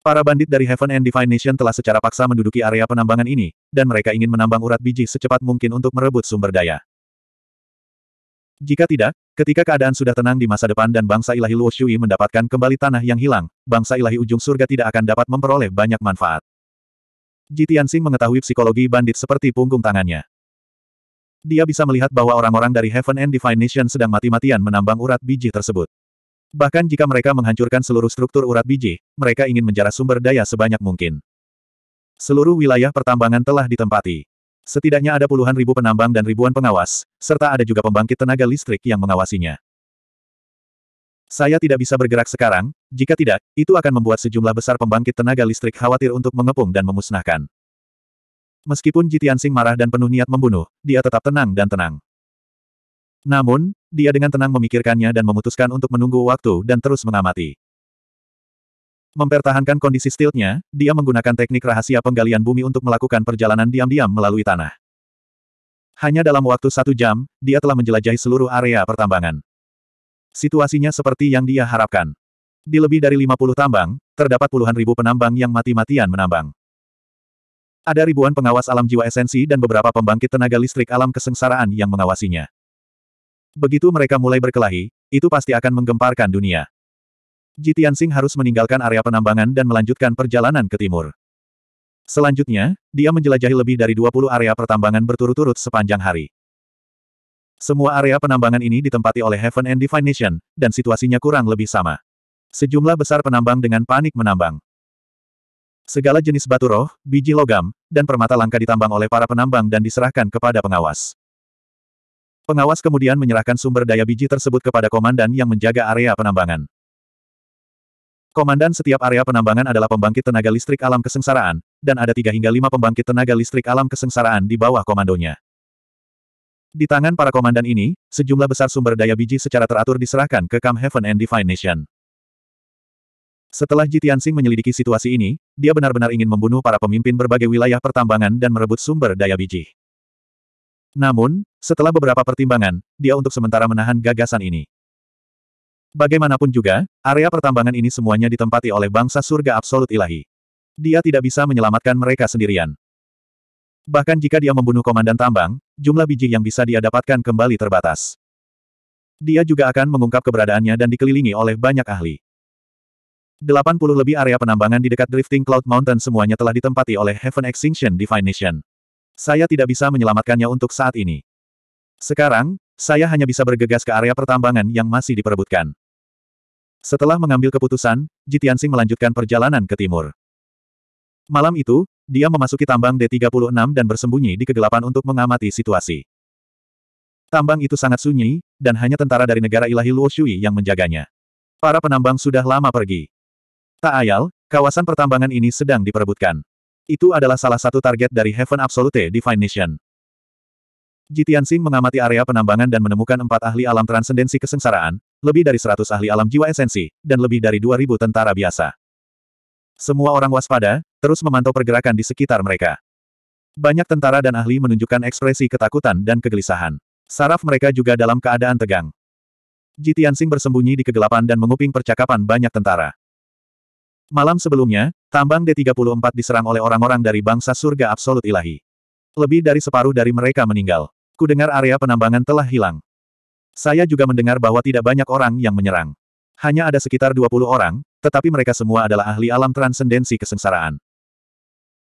Para bandit dari Heaven and Divine Nation telah secara paksa menduduki area penambangan ini, dan mereka ingin menambang urat biji secepat mungkin untuk merebut sumber daya. Jika tidak, Ketika keadaan sudah tenang di masa depan dan bangsa ilahi Luo Shui mendapatkan kembali tanah yang hilang, bangsa ilahi ujung surga tidak akan dapat memperoleh banyak manfaat. Ji mengetahui psikologi bandit seperti punggung tangannya. Dia bisa melihat bahwa orang-orang dari Heaven and Divine Nation sedang mati-matian menambang urat biji tersebut. Bahkan jika mereka menghancurkan seluruh struktur urat biji, mereka ingin menjarah sumber daya sebanyak mungkin. Seluruh wilayah pertambangan telah ditempati. Setidaknya ada puluhan ribu penambang dan ribuan pengawas, serta ada juga pembangkit tenaga listrik yang mengawasinya. Saya tidak bisa bergerak sekarang, jika tidak, itu akan membuat sejumlah besar pembangkit tenaga listrik khawatir untuk mengepung dan memusnahkan. Meskipun Jitian Sing marah dan penuh niat membunuh, dia tetap tenang dan tenang. Namun, dia dengan tenang memikirkannya dan memutuskan untuk menunggu waktu dan terus mengamati. Mempertahankan kondisi stiltnya, dia menggunakan teknik rahasia penggalian bumi untuk melakukan perjalanan diam-diam melalui tanah. Hanya dalam waktu satu jam, dia telah menjelajahi seluruh area pertambangan. Situasinya seperti yang dia harapkan. Di lebih dari 50 tambang, terdapat puluhan ribu penambang yang mati-matian menambang. Ada ribuan pengawas alam jiwa esensi dan beberapa pembangkit tenaga listrik alam kesengsaraan yang mengawasinya. Begitu mereka mulai berkelahi, itu pasti akan menggemparkan dunia. Ji Tianxing harus meninggalkan area penambangan dan melanjutkan perjalanan ke timur. Selanjutnya, dia menjelajahi lebih dari 20 area pertambangan berturut-turut sepanjang hari. Semua area penambangan ini ditempati oleh Heaven and Divine Nation, dan situasinya kurang lebih sama. Sejumlah besar penambang dengan panik menambang. Segala jenis batu roh, biji logam, dan permata langka ditambang oleh para penambang dan diserahkan kepada pengawas. Pengawas kemudian menyerahkan sumber daya biji tersebut kepada komandan yang menjaga area penambangan. Komandan setiap area penambangan adalah pembangkit tenaga listrik alam kesengsaraan, dan ada tiga hingga lima pembangkit tenaga listrik alam kesengsaraan di bawah komandonya. Di tangan para komandan ini, sejumlah besar sumber daya biji secara teratur diserahkan ke Kam Heaven and Divine Nation. Setelah Jitian Singh menyelidiki situasi ini, dia benar-benar ingin membunuh para pemimpin berbagai wilayah pertambangan dan merebut sumber daya biji. Namun, setelah beberapa pertimbangan, dia untuk sementara menahan gagasan ini. Bagaimanapun juga, area pertambangan ini semuanya ditempati oleh bangsa surga absolut ilahi. Dia tidak bisa menyelamatkan mereka sendirian. Bahkan jika dia membunuh komandan tambang, jumlah biji yang bisa dia dapatkan kembali terbatas. Dia juga akan mengungkap keberadaannya dan dikelilingi oleh banyak ahli. 80 lebih area penambangan di dekat Drifting Cloud Mountain semuanya telah ditempati oleh Heaven Extinction Divine Saya tidak bisa menyelamatkannya untuk saat ini. Sekarang, saya hanya bisa bergegas ke area pertambangan yang masih diperebutkan. Setelah mengambil keputusan, Jitiansing melanjutkan perjalanan ke timur. Malam itu, dia memasuki tambang D36 dan bersembunyi di kegelapan untuk mengamati situasi. Tambang itu sangat sunyi, dan hanya tentara dari negara ilahi Luoshui yang menjaganya. Para penambang sudah lama pergi. Tak ayal, kawasan pertambangan ini sedang diperebutkan. Itu adalah salah satu target dari Heaven Absolute Divine Nation. Jitian Sing mengamati area penambangan dan menemukan empat ahli alam transendensi kesengsaraan, lebih dari seratus ahli alam jiwa esensi, dan lebih dari dua ribu tentara biasa. Semua orang waspada, terus memantau pergerakan di sekitar mereka. Banyak tentara dan ahli menunjukkan ekspresi ketakutan dan kegelisahan. Saraf mereka juga dalam keadaan tegang. Jitian Sing bersembunyi di kegelapan dan menguping percakapan banyak tentara. Malam sebelumnya, tambang D34 diserang oleh orang-orang dari bangsa surga absolut ilahi. Lebih dari separuh dari mereka meninggal. Ku dengar area penambangan telah hilang. Saya juga mendengar bahwa tidak banyak orang yang menyerang. Hanya ada sekitar 20 orang, tetapi mereka semua adalah ahli alam transendensi kesengsaraan.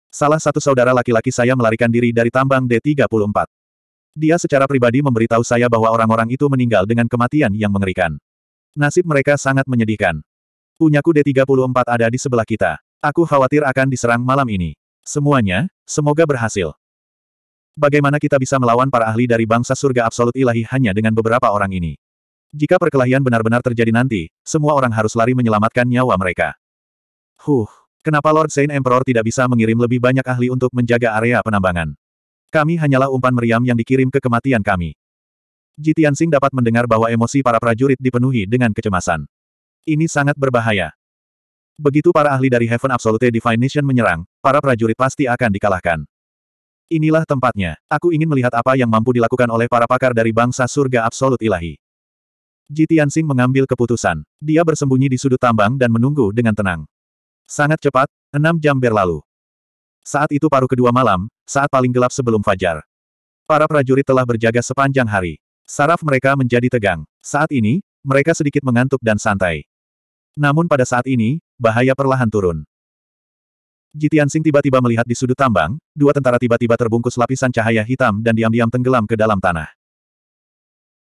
Salah satu saudara laki-laki saya melarikan diri dari tambang D34. Dia secara pribadi memberitahu saya bahwa orang-orang itu meninggal dengan kematian yang mengerikan. Nasib mereka sangat menyedihkan. Punyaku D34 ada di sebelah kita. Aku khawatir akan diserang malam ini. Semuanya, semoga berhasil. Bagaimana kita bisa melawan para ahli dari bangsa surga absolut ilahi hanya dengan beberapa orang ini? Jika perkelahian benar-benar terjadi nanti, semua orang harus lari menyelamatkan nyawa mereka. Huh, kenapa Lord Saint Emperor tidak bisa mengirim lebih banyak ahli untuk menjaga area penambangan? Kami hanyalah umpan meriam yang dikirim ke kematian kami. Jitian Singh dapat mendengar bahwa emosi para prajurit dipenuhi dengan kecemasan. Ini sangat berbahaya. Begitu para ahli dari Heaven Absolute Divine Nation menyerang, para prajurit pasti akan dikalahkan. Inilah tempatnya. Aku ingin melihat apa yang mampu dilakukan oleh para pakar dari bangsa surga absolut ilahi. Jitiansing mengambil keputusan. Dia bersembunyi di sudut tambang dan menunggu dengan tenang. Sangat cepat, enam jam berlalu. Saat itu paruh kedua malam, saat paling gelap sebelum fajar. Para prajurit telah berjaga sepanjang hari. Saraf mereka menjadi tegang. Saat ini, mereka sedikit mengantuk dan santai. Namun pada saat ini, bahaya perlahan turun. Jitian Sing tiba-tiba melihat di sudut tambang, dua tentara tiba-tiba terbungkus lapisan cahaya hitam dan diam-diam tenggelam ke dalam tanah.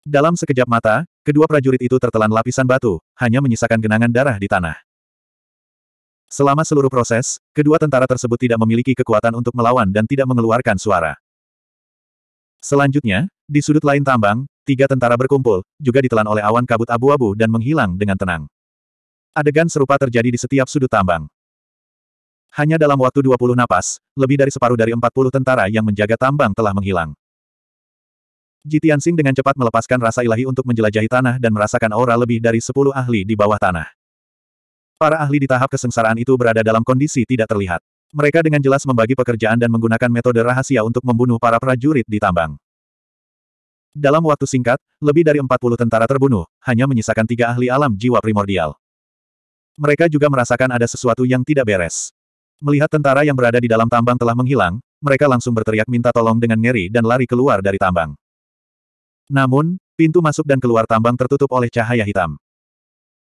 Dalam sekejap mata, kedua prajurit itu tertelan lapisan batu, hanya menyisakan genangan darah di tanah. Selama seluruh proses, kedua tentara tersebut tidak memiliki kekuatan untuk melawan dan tidak mengeluarkan suara. Selanjutnya, di sudut lain tambang, tiga tentara berkumpul, juga ditelan oleh awan kabut abu-abu dan menghilang dengan tenang. Adegan serupa terjadi di setiap sudut tambang. Hanya dalam waktu 20 napas, lebih dari separuh dari 40 tentara yang menjaga tambang telah menghilang. Jitian Sing dengan cepat melepaskan rasa ilahi untuk menjelajahi tanah dan merasakan aura lebih dari 10 ahli di bawah tanah. Para ahli di tahap kesengsaraan itu berada dalam kondisi tidak terlihat. Mereka dengan jelas membagi pekerjaan dan menggunakan metode rahasia untuk membunuh para prajurit di tambang. Dalam waktu singkat, lebih dari 40 tentara terbunuh, hanya menyisakan tiga ahli alam jiwa primordial. Mereka juga merasakan ada sesuatu yang tidak beres. Melihat tentara yang berada di dalam tambang telah menghilang, mereka langsung berteriak minta tolong dengan ngeri dan lari keluar dari tambang. Namun, pintu masuk dan keluar tambang tertutup oleh cahaya hitam.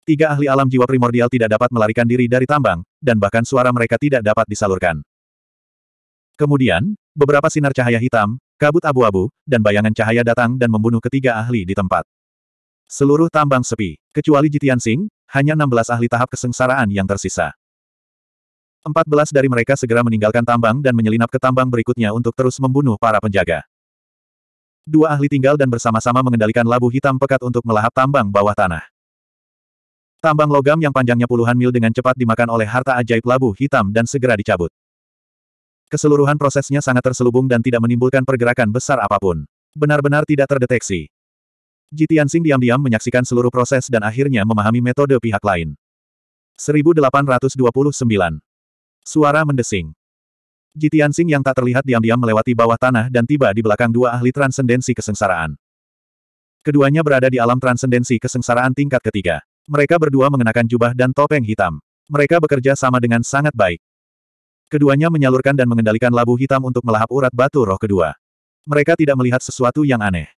Tiga ahli alam jiwa primordial tidak dapat melarikan diri dari tambang, dan bahkan suara mereka tidak dapat disalurkan. Kemudian, beberapa sinar cahaya hitam, kabut abu-abu, dan bayangan cahaya datang dan membunuh ketiga ahli di tempat. Seluruh tambang sepi, kecuali Jitian Singh, hanya 16 ahli tahap kesengsaraan yang tersisa. Empat belas dari mereka segera meninggalkan tambang dan menyelinap ke tambang berikutnya untuk terus membunuh para penjaga. Dua ahli tinggal dan bersama-sama mengendalikan labu hitam pekat untuk melahap tambang bawah tanah. Tambang logam yang panjangnya puluhan mil dengan cepat dimakan oleh harta ajaib labu hitam dan segera dicabut. Keseluruhan prosesnya sangat terselubung dan tidak menimbulkan pergerakan besar apapun. Benar-benar tidak terdeteksi. Jitian sing diam-diam menyaksikan seluruh proses dan akhirnya memahami metode pihak lain. 1829 Suara mendesing. Jitian Sing yang tak terlihat diam-diam melewati bawah tanah dan tiba di belakang dua ahli transendensi kesengsaraan. Keduanya berada di alam transendensi kesengsaraan tingkat ketiga. Mereka berdua mengenakan jubah dan topeng hitam. Mereka bekerja sama dengan sangat baik. Keduanya menyalurkan dan mengendalikan labu hitam untuk melahap urat batu roh kedua. Mereka tidak melihat sesuatu yang aneh.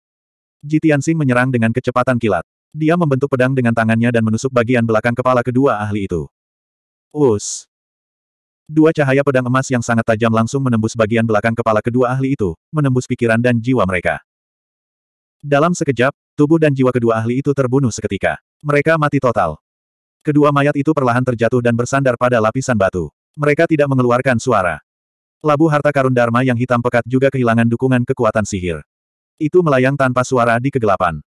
Jitiansing menyerang dengan kecepatan kilat. Dia membentuk pedang dengan tangannya dan menusuk bagian belakang kepala kedua ahli itu. Us! Dua cahaya pedang emas yang sangat tajam langsung menembus bagian belakang kepala kedua ahli itu, menembus pikiran dan jiwa mereka. Dalam sekejap, tubuh dan jiwa kedua ahli itu terbunuh seketika. Mereka mati total. Kedua mayat itu perlahan terjatuh dan bersandar pada lapisan batu. Mereka tidak mengeluarkan suara. Labu harta karun Dharma yang hitam pekat juga kehilangan dukungan kekuatan sihir. Itu melayang tanpa suara di kegelapan.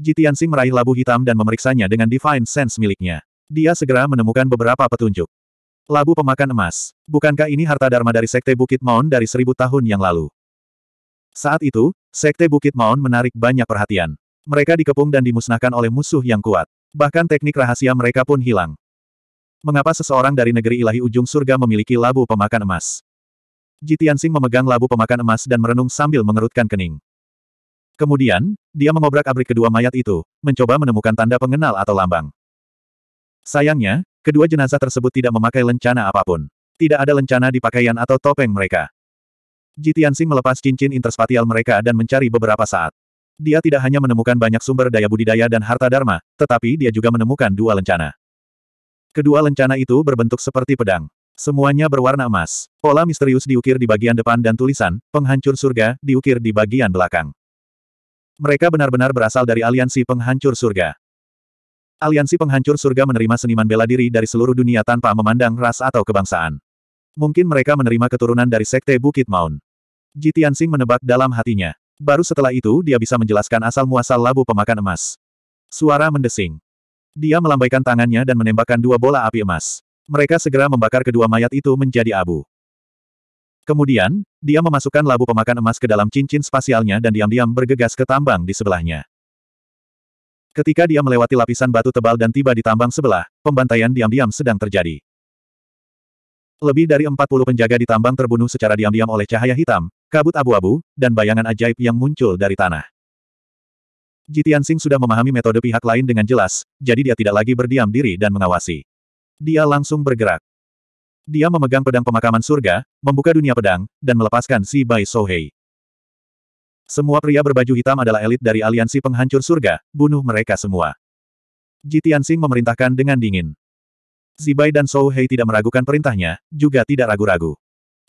Jitiansing meraih labu hitam dan memeriksanya dengan Divine Sense miliknya. Dia segera menemukan beberapa petunjuk. Labu pemakan emas. Bukankah ini harta dharma dari Sekte Bukit Maun dari seribu tahun yang lalu? Saat itu, Sekte Bukit Maun menarik banyak perhatian. Mereka dikepung dan dimusnahkan oleh musuh yang kuat. Bahkan teknik rahasia mereka pun hilang. Mengapa seseorang dari negeri ilahi ujung surga memiliki labu pemakan emas? Jitiansing memegang labu pemakan emas dan merenung sambil mengerutkan kening. Kemudian, dia mengobrak-abrik kedua mayat itu, mencoba menemukan tanda pengenal atau lambang. Sayangnya, Kedua jenazah tersebut tidak memakai lencana apapun. Tidak ada lencana di pakaian atau topeng mereka. Jitiansing melepas cincin interspatial mereka dan mencari beberapa saat. Dia tidak hanya menemukan banyak sumber daya budidaya dan harta dharma, tetapi dia juga menemukan dua lencana. Kedua lencana itu berbentuk seperti pedang. Semuanya berwarna emas. Pola misterius diukir di bagian depan dan tulisan, penghancur surga, diukir di bagian belakang. Mereka benar-benar berasal dari aliansi penghancur surga. Aliansi Penghancur Surga menerima seniman bela diri dari seluruh dunia tanpa memandang ras atau kebangsaan. Mungkin mereka menerima keturunan dari Sekte Bukit Maun. Ji Tianxing menebak dalam hatinya. Baru setelah itu dia bisa menjelaskan asal-muasal labu pemakan emas. Suara mendesing. Dia melambaikan tangannya dan menembakkan dua bola api emas. Mereka segera membakar kedua mayat itu menjadi abu. Kemudian, dia memasukkan labu pemakan emas ke dalam cincin spasialnya dan diam-diam bergegas ke tambang di sebelahnya. Ketika dia melewati lapisan batu tebal dan tiba di tambang sebelah, pembantaian diam-diam sedang terjadi. Lebih dari 40 penjaga di tambang terbunuh secara diam-diam oleh cahaya hitam, kabut abu-abu, dan bayangan ajaib yang muncul dari tanah. Jitian Singh sudah memahami metode pihak lain dengan jelas, jadi dia tidak lagi berdiam diri dan mengawasi. Dia langsung bergerak. Dia memegang pedang pemakaman surga, membuka dunia pedang, dan melepaskan si Bai Sohei. Semua pria berbaju hitam adalah elit dari aliansi penghancur surga, bunuh mereka semua. Ji Tianxing memerintahkan dengan dingin. Zibai dan Zhou Hei tidak meragukan perintahnya, juga tidak ragu-ragu.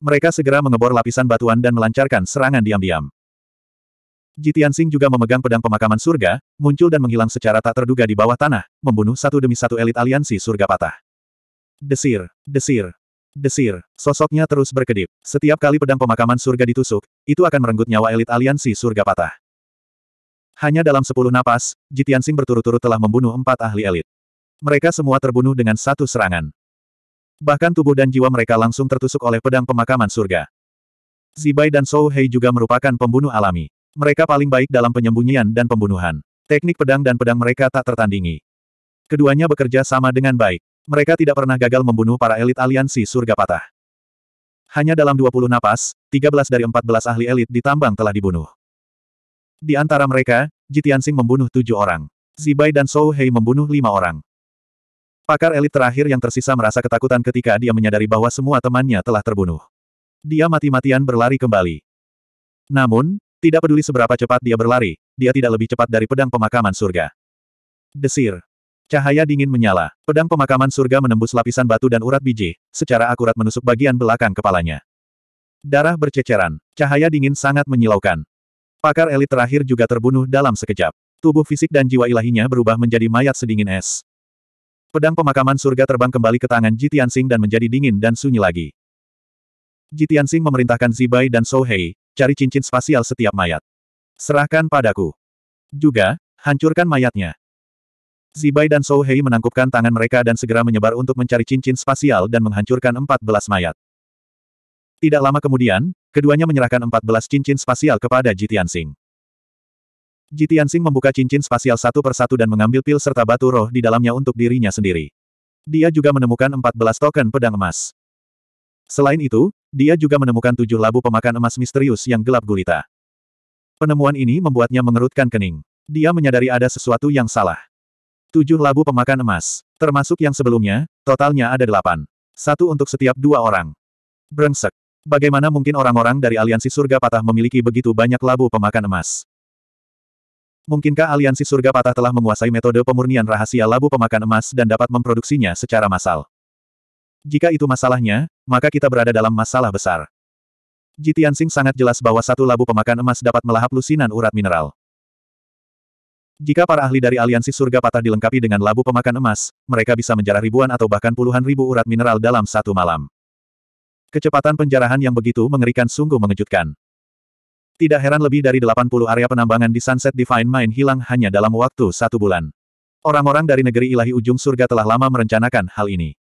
Mereka segera mengebor lapisan batuan dan melancarkan serangan diam-diam. Ji Tianxing juga memegang pedang pemakaman surga, muncul dan menghilang secara tak terduga di bawah tanah, membunuh satu demi satu elit aliansi surga patah. Desir, desir, Desir, sosoknya terus berkedip. Setiap kali pedang pemakaman surga ditusuk, itu akan merenggut nyawa elit aliansi surga patah. Hanya dalam sepuluh napas, Jitian Sing berturut-turut telah membunuh empat ahli elit. Mereka semua terbunuh dengan satu serangan. Bahkan tubuh dan jiwa mereka langsung tertusuk oleh pedang pemakaman surga. Zibai dan Sou Hei juga merupakan pembunuh alami. Mereka paling baik dalam penyembunyian dan pembunuhan. Teknik pedang dan pedang mereka tak tertandingi. Keduanya bekerja sama dengan baik. Mereka tidak pernah gagal membunuh para elit aliansi surga patah. Hanya dalam 20 napas, 13 dari 14 ahli elit ditambang telah dibunuh. Di antara mereka, Jitiansing membunuh tujuh orang. Zibai dan Sou Hei membunuh lima orang. Pakar elit terakhir yang tersisa merasa ketakutan ketika dia menyadari bahwa semua temannya telah terbunuh. Dia mati-matian berlari kembali. Namun, tidak peduli seberapa cepat dia berlari, dia tidak lebih cepat dari pedang pemakaman surga. Desir. Cahaya dingin menyala. Pedang pemakaman surga menembus lapisan batu dan urat biji, secara akurat menusuk bagian belakang kepalanya. Darah berceceran. Cahaya dingin sangat menyilaukan. Pakar elit terakhir juga terbunuh dalam sekejap. Tubuh fisik dan jiwa ilahinya berubah menjadi mayat sedingin es. Pedang pemakaman surga terbang kembali ke tangan Jitian Jitiansing dan menjadi dingin dan sunyi lagi. Jitian Jitiansing memerintahkan Zibai dan Sohei, cari cincin spasial setiap mayat. Serahkan padaku. Juga, hancurkan mayatnya. Zibai dan Shou Hei menangkupkan tangan mereka dan segera menyebar untuk mencari cincin spasial dan menghancurkan empat belas mayat. Tidak lama kemudian, keduanya menyerahkan empat belas cincin spasial kepada Jitian Tianxing. Jitian Tianxing membuka cincin spasial satu persatu dan mengambil pil serta batu roh di dalamnya untuk dirinya sendiri. Dia juga menemukan empat belas token pedang emas. Selain itu, dia juga menemukan tujuh labu pemakan emas misterius yang gelap gulita. Penemuan ini membuatnya mengerutkan kening. Dia menyadari ada sesuatu yang salah. Tujuh labu pemakan emas. Termasuk yang sebelumnya, totalnya ada delapan. Satu untuk setiap dua orang. Brengsek. Bagaimana mungkin orang-orang dari aliansi surga patah memiliki begitu banyak labu pemakan emas? Mungkinkah aliansi surga patah telah menguasai metode pemurnian rahasia labu pemakan emas dan dapat memproduksinya secara massal? Jika itu masalahnya, maka kita berada dalam masalah besar. Jitian Sing sangat jelas bahwa satu labu pemakan emas dapat melahap lusinan urat mineral. Jika para ahli dari aliansi surga patah dilengkapi dengan labu pemakan emas, mereka bisa menjarah ribuan atau bahkan puluhan ribu urat mineral dalam satu malam. Kecepatan penjarahan yang begitu mengerikan sungguh mengejutkan. Tidak heran lebih dari 80 area penambangan di Sunset Divine Mine hilang hanya dalam waktu satu bulan. Orang-orang dari negeri ilahi ujung surga telah lama merencanakan hal ini.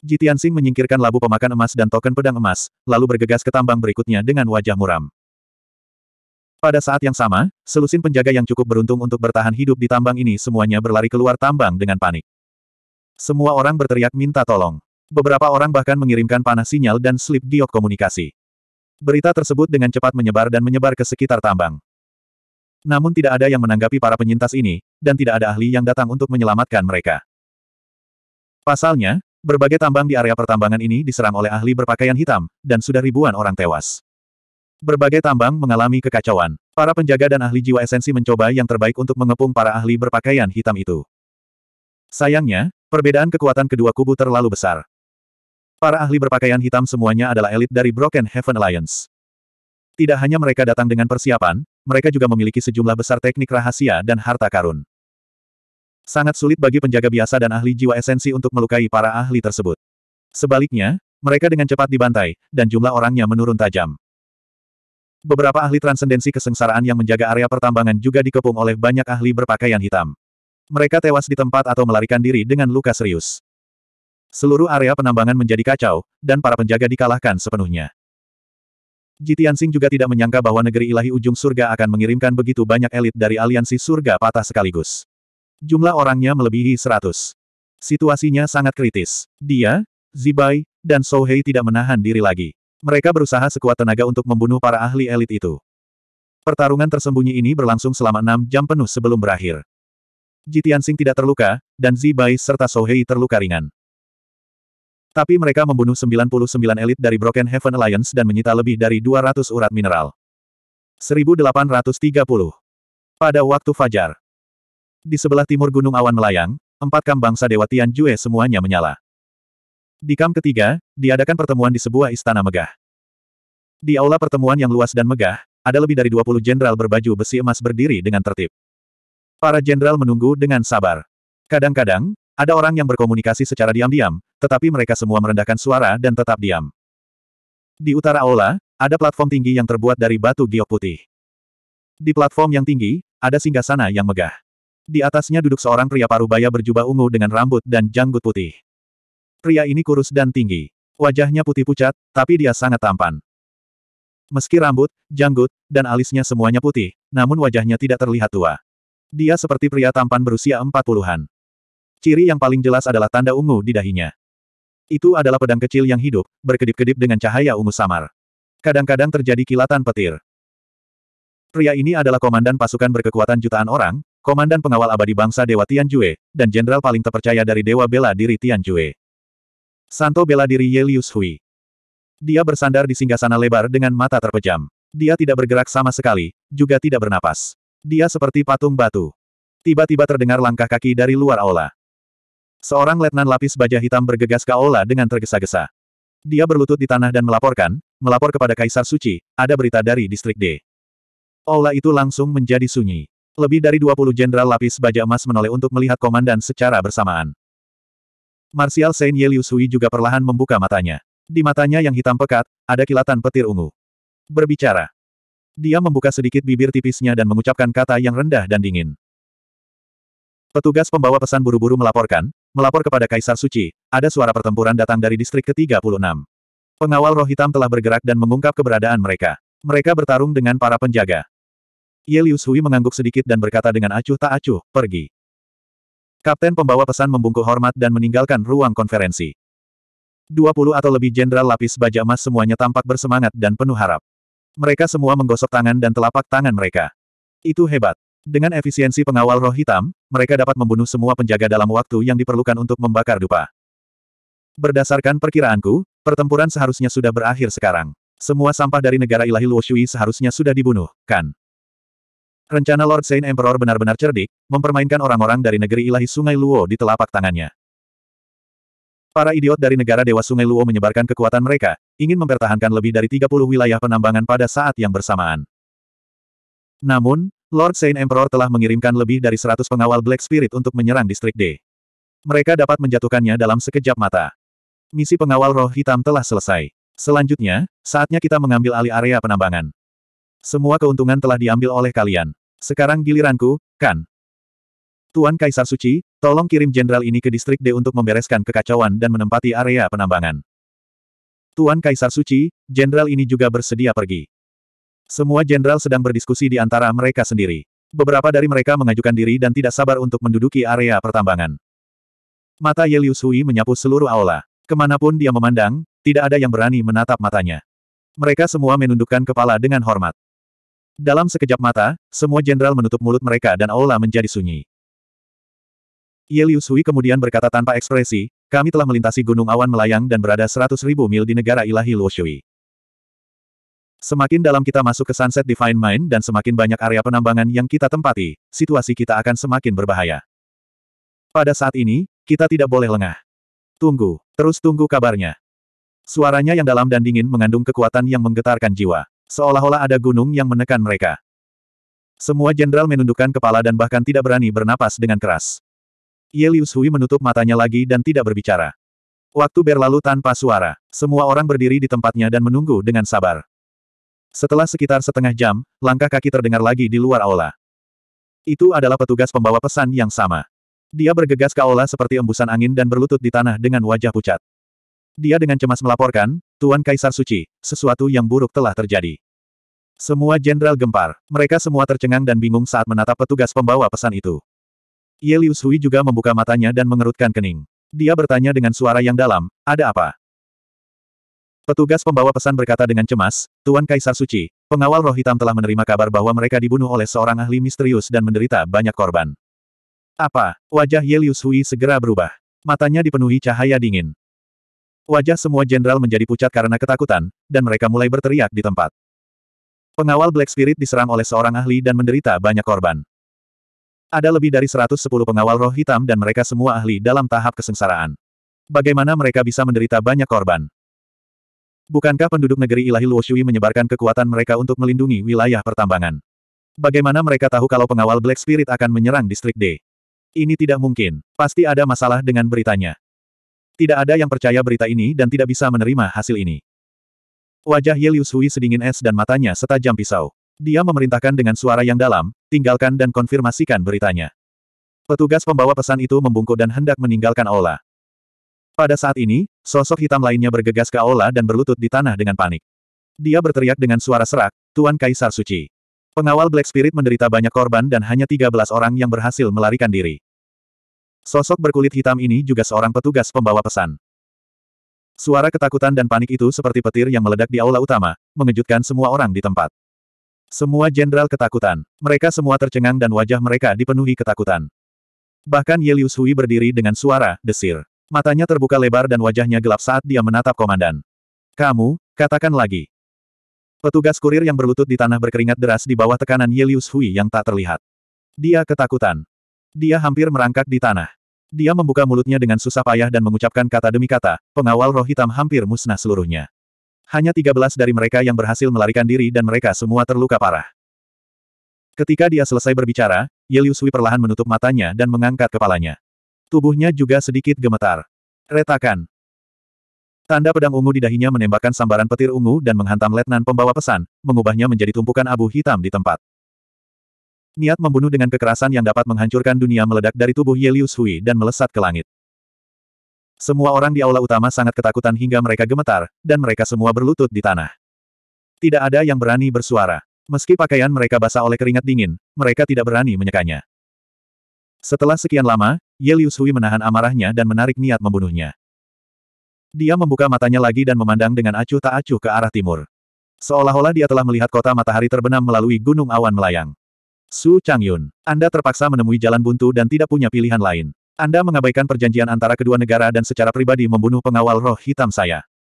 Jitian Jitiansing menyingkirkan labu pemakan emas dan token pedang emas, lalu bergegas ke tambang berikutnya dengan wajah muram. Pada saat yang sama, selusin penjaga yang cukup beruntung untuk bertahan hidup di tambang ini semuanya berlari keluar tambang dengan panik. Semua orang berteriak minta tolong. Beberapa orang bahkan mengirimkan panah sinyal dan slip diok komunikasi. Berita tersebut dengan cepat menyebar dan menyebar ke sekitar tambang. Namun tidak ada yang menanggapi para penyintas ini, dan tidak ada ahli yang datang untuk menyelamatkan mereka. Pasalnya, berbagai tambang di area pertambangan ini diserang oleh ahli berpakaian hitam, dan sudah ribuan orang tewas. Berbagai tambang mengalami kekacauan. Para penjaga dan ahli jiwa esensi mencoba yang terbaik untuk mengepung para ahli berpakaian hitam itu. Sayangnya, perbedaan kekuatan kedua kubu terlalu besar. Para ahli berpakaian hitam semuanya adalah elit dari Broken Heaven Alliance. Tidak hanya mereka datang dengan persiapan, mereka juga memiliki sejumlah besar teknik rahasia dan harta karun. Sangat sulit bagi penjaga biasa dan ahli jiwa esensi untuk melukai para ahli tersebut. Sebaliknya, mereka dengan cepat dibantai, dan jumlah orangnya menurun tajam. Beberapa ahli transendensi kesengsaraan yang menjaga area pertambangan juga dikepung oleh banyak ahli berpakaian hitam. Mereka tewas di tempat atau melarikan diri dengan luka serius. Seluruh area penambangan menjadi kacau, dan para penjaga dikalahkan sepenuhnya. Jitiansing juga tidak menyangka bahwa negeri ilahi ujung surga akan mengirimkan begitu banyak elit dari aliansi surga patah sekaligus. Jumlah orangnya melebihi seratus. Situasinya sangat kritis. Dia, Zibai, dan Sohei tidak menahan diri lagi. Mereka berusaha sekuat tenaga untuk membunuh para ahli elit itu. Pertarungan tersembunyi ini berlangsung selama enam jam penuh sebelum berakhir. Jitiansing tidak terluka, dan Zibai serta Sohei terluka ringan. Tapi mereka membunuh 99 elit dari Broken Heaven Alliance dan menyita lebih dari 200 urat mineral. 1830. Pada waktu fajar. Di sebelah timur Gunung Awan Melayang, empat kambang bangsa Dewa Tianjue semuanya menyala. Di kam ketiga, diadakan pertemuan di sebuah istana megah. Di aula pertemuan yang luas dan megah, ada lebih dari 20 jenderal berbaju besi emas berdiri dengan tertib. Para jenderal menunggu dengan sabar. Kadang-kadang, ada orang yang berkomunikasi secara diam-diam, tetapi mereka semua merendahkan suara dan tetap diam. Di utara aula, ada platform tinggi yang terbuat dari batu giok putih. Di platform yang tinggi, ada singgasana yang megah. Di atasnya duduk seorang pria parubaya berjubah ungu dengan rambut dan janggut putih. Pria ini kurus dan tinggi. Wajahnya putih pucat, tapi dia sangat tampan. Meski rambut, janggut, dan alisnya semuanya putih, namun wajahnya tidak terlihat tua. Dia seperti pria tampan berusia empat puluhan. Ciri yang paling jelas adalah tanda ungu di dahinya. Itu adalah pedang kecil yang hidup, berkedip-kedip dengan cahaya ungu samar. Kadang-kadang terjadi kilatan petir. Pria ini adalah komandan pasukan berkekuatan jutaan orang, komandan pengawal abadi bangsa Dewa Tianjue, dan jenderal paling terpercaya dari Dewa Bela Diri Tianjue. Santo bela diri Yelius Hui. Dia bersandar di singgasana lebar dengan mata terpejam. Dia tidak bergerak sama sekali, juga tidak bernapas. Dia seperti patung batu. Tiba-tiba terdengar langkah kaki dari luar aula. Seorang letnan lapis baja hitam bergegas ke aula dengan tergesa-gesa. Dia berlutut di tanah dan melaporkan, melapor kepada Kaisar Suci, ada berita dari distrik D. Aula itu langsung menjadi sunyi. Lebih dari 20 jenderal lapis baja emas menoleh untuk melihat komandan secara bersamaan. Martial Saint Yeliusui Hui juga perlahan membuka matanya. Di matanya yang hitam pekat, ada kilatan petir ungu. Berbicara. Dia membuka sedikit bibir tipisnya dan mengucapkan kata yang rendah dan dingin. Petugas pembawa pesan buru-buru melaporkan, melapor kepada Kaisar Suci, ada suara pertempuran datang dari distrik ke-36. Pengawal roh hitam telah bergerak dan mengungkap keberadaan mereka. Mereka bertarung dengan para penjaga. Yeliusui Hui mengangguk sedikit dan berkata dengan acuh tak acuh, pergi. Kapten pembawa pesan membungkuk hormat dan meninggalkan ruang konferensi. 20 atau lebih jenderal lapis baja emas semuanya tampak bersemangat dan penuh harap. Mereka semua menggosok tangan dan telapak tangan mereka. Itu hebat. Dengan efisiensi pengawal roh hitam, mereka dapat membunuh semua penjaga dalam waktu yang diperlukan untuk membakar dupa. Berdasarkan perkiraanku, pertempuran seharusnya sudah berakhir sekarang. Semua sampah dari negara ilahi Luoshui seharusnya sudah dibunuh, kan? Rencana Lord Saint Emperor benar-benar cerdik, mempermainkan orang-orang dari negeri ilahi Sungai Luo di telapak tangannya. Para idiot dari negara Dewa Sungai Luo menyebarkan kekuatan mereka, ingin mempertahankan lebih dari 30 wilayah penambangan pada saat yang bersamaan. Namun, Lord Saint Emperor telah mengirimkan lebih dari 100 pengawal Black Spirit untuk menyerang distrik D. Mereka dapat menjatuhkannya dalam sekejap mata. Misi pengawal roh hitam telah selesai. Selanjutnya, saatnya kita mengambil alih area penambangan. Semua keuntungan telah diambil oleh kalian. Sekarang giliranku, kan? Tuan Kaisar Suci, tolong kirim jenderal ini ke distrik D untuk membereskan kekacauan dan menempati area penambangan. Tuan Kaisar Suci, jenderal ini juga bersedia pergi. Semua jenderal sedang berdiskusi di antara mereka sendiri. Beberapa dari mereka mengajukan diri dan tidak sabar untuk menduduki area pertambangan. Mata Yelius Hui menyapu seluruh aula. Kemanapun dia memandang, tidak ada yang berani menatap matanya. Mereka semua menundukkan kepala dengan hormat. Dalam sekejap mata, semua jenderal menutup mulut mereka dan aula menjadi sunyi. Ye Liu Sui kemudian berkata tanpa ekspresi, kami telah melintasi gunung awan melayang dan berada seratus ribu mil di negara ilahi Luo Semakin dalam kita masuk ke Sunset Divine Mine dan semakin banyak area penambangan yang kita tempati, situasi kita akan semakin berbahaya. Pada saat ini, kita tidak boleh lengah. Tunggu, terus tunggu kabarnya. Suaranya yang dalam dan dingin mengandung kekuatan yang menggetarkan jiwa. Seolah-olah ada gunung yang menekan mereka. Semua jenderal menundukkan kepala dan bahkan tidak berani bernapas dengan keras. Ye Liu Shui menutup matanya lagi dan tidak berbicara. Waktu berlalu tanpa suara. Semua orang berdiri di tempatnya dan menunggu dengan sabar. Setelah sekitar setengah jam, langkah kaki terdengar lagi di luar aula. Itu adalah petugas pembawa pesan yang sama. Dia bergegas ke aula seperti embusan angin dan berlutut di tanah dengan wajah pucat. Dia dengan cemas melaporkan, Tuan Kaisar Suci, sesuatu yang buruk telah terjadi. Semua jenderal gempar, mereka semua tercengang dan bingung saat menatap petugas pembawa pesan itu. Ye Hui juga membuka matanya dan mengerutkan kening. Dia bertanya dengan suara yang dalam, ada apa? Petugas pembawa pesan berkata dengan cemas, Tuan Kaisar Suci, pengawal roh hitam telah menerima kabar bahwa mereka dibunuh oleh seorang ahli misterius dan menderita banyak korban. Apa? Wajah Ye Hui segera berubah. Matanya dipenuhi cahaya dingin. Wajah semua jenderal menjadi pucat karena ketakutan, dan mereka mulai berteriak di tempat. Pengawal Black Spirit diserang oleh seorang ahli dan menderita banyak korban. Ada lebih dari 110 pengawal roh hitam dan mereka semua ahli dalam tahap kesengsaraan. Bagaimana mereka bisa menderita banyak korban? Bukankah penduduk negeri ilahi Luoshui menyebarkan kekuatan mereka untuk melindungi wilayah pertambangan? Bagaimana mereka tahu kalau pengawal Black Spirit akan menyerang distrik D? Ini tidak mungkin. Pasti ada masalah dengan beritanya. Tidak ada yang percaya berita ini dan tidak bisa menerima hasil ini. Wajah Ye Liu sedingin es dan matanya setajam pisau. Dia memerintahkan dengan suara yang dalam, tinggalkan dan konfirmasikan beritanya. Petugas pembawa pesan itu membungkuk dan hendak meninggalkan aula. Pada saat ini, sosok hitam lainnya bergegas ke aula dan berlutut di tanah dengan panik. Dia berteriak dengan suara serak, Tuan Kaisar Suci. Pengawal Black Spirit menderita banyak korban dan hanya 13 orang yang berhasil melarikan diri. Sosok berkulit hitam ini juga seorang petugas pembawa pesan. Suara ketakutan dan panik itu seperti petir yang meledak di aula utama, mengejutkan semua orang di tempat. Semua jenderal ketakutan. Mereka semua tercengang dan wajah mereka dipenuhi ketakutan. Bahkan Yelius Hui berdiri dengan suara, desir. Matanya terbuka lebar dan wajahnya gelap saat dia menatap komandan. Kamu, katakan lagi. Petugas kurir yang berlutut di tanah berkeringat deras di bawah tekanan Yelius Hui yang tak terlihat. Dia ketakutan. Dia hampir merangkak di tanah. Dia membuka mulutnya dengan susah payah dan mengucapkan kata demi kata, pengawal roh hitam hampir musnah seluruhnya. Hanya 13 dari mereka yang berhasil melarikan diri dan mereka semua terluka parah. Ketika dia selesai berbicara, Yeliuswi perlahan menutup matanya dan mengangkat kepalanya. Tubuhnya juga sedikit gemetar. Retakan. Tanda pedang ungu di dahinya menembakkan sambaran petir ungu dan menghantam letnan pembawa pesan, mengubahnya menjadi tumpukan abu hitam di tempat. Niat membunuh dengan kekerasan yang dapat menghancurkan dunia meledak dari tubuh Yelius Hui dan melesat ke langit. Semua orang di aula utama sangat ketakutan hingga mereka gemetar, dan mereka semua berlutut di tanah. Tidak ada yang berani bersuara. Meski pakaian mereka basah oleh keringat dingin, mereka tidak berani menyekanya. Setelah sekian lama, Yelius Hui menahan amarahnya dan menarik niat membunuhnya. Dia membuka matanya lagi dan memandang dengan acuh tak acuh ke arah timur. Seolah-olah dia telah melihat kota matahari terbenam melalui gunung awan melayang. Su Changyun, Anda terpaksa menemui jalan buntu dan tidak punya pilihan lain. Anda mengabaikan perjanjian antara kedua negara dan secara pribadi membunuh pengawal roh hitam saya.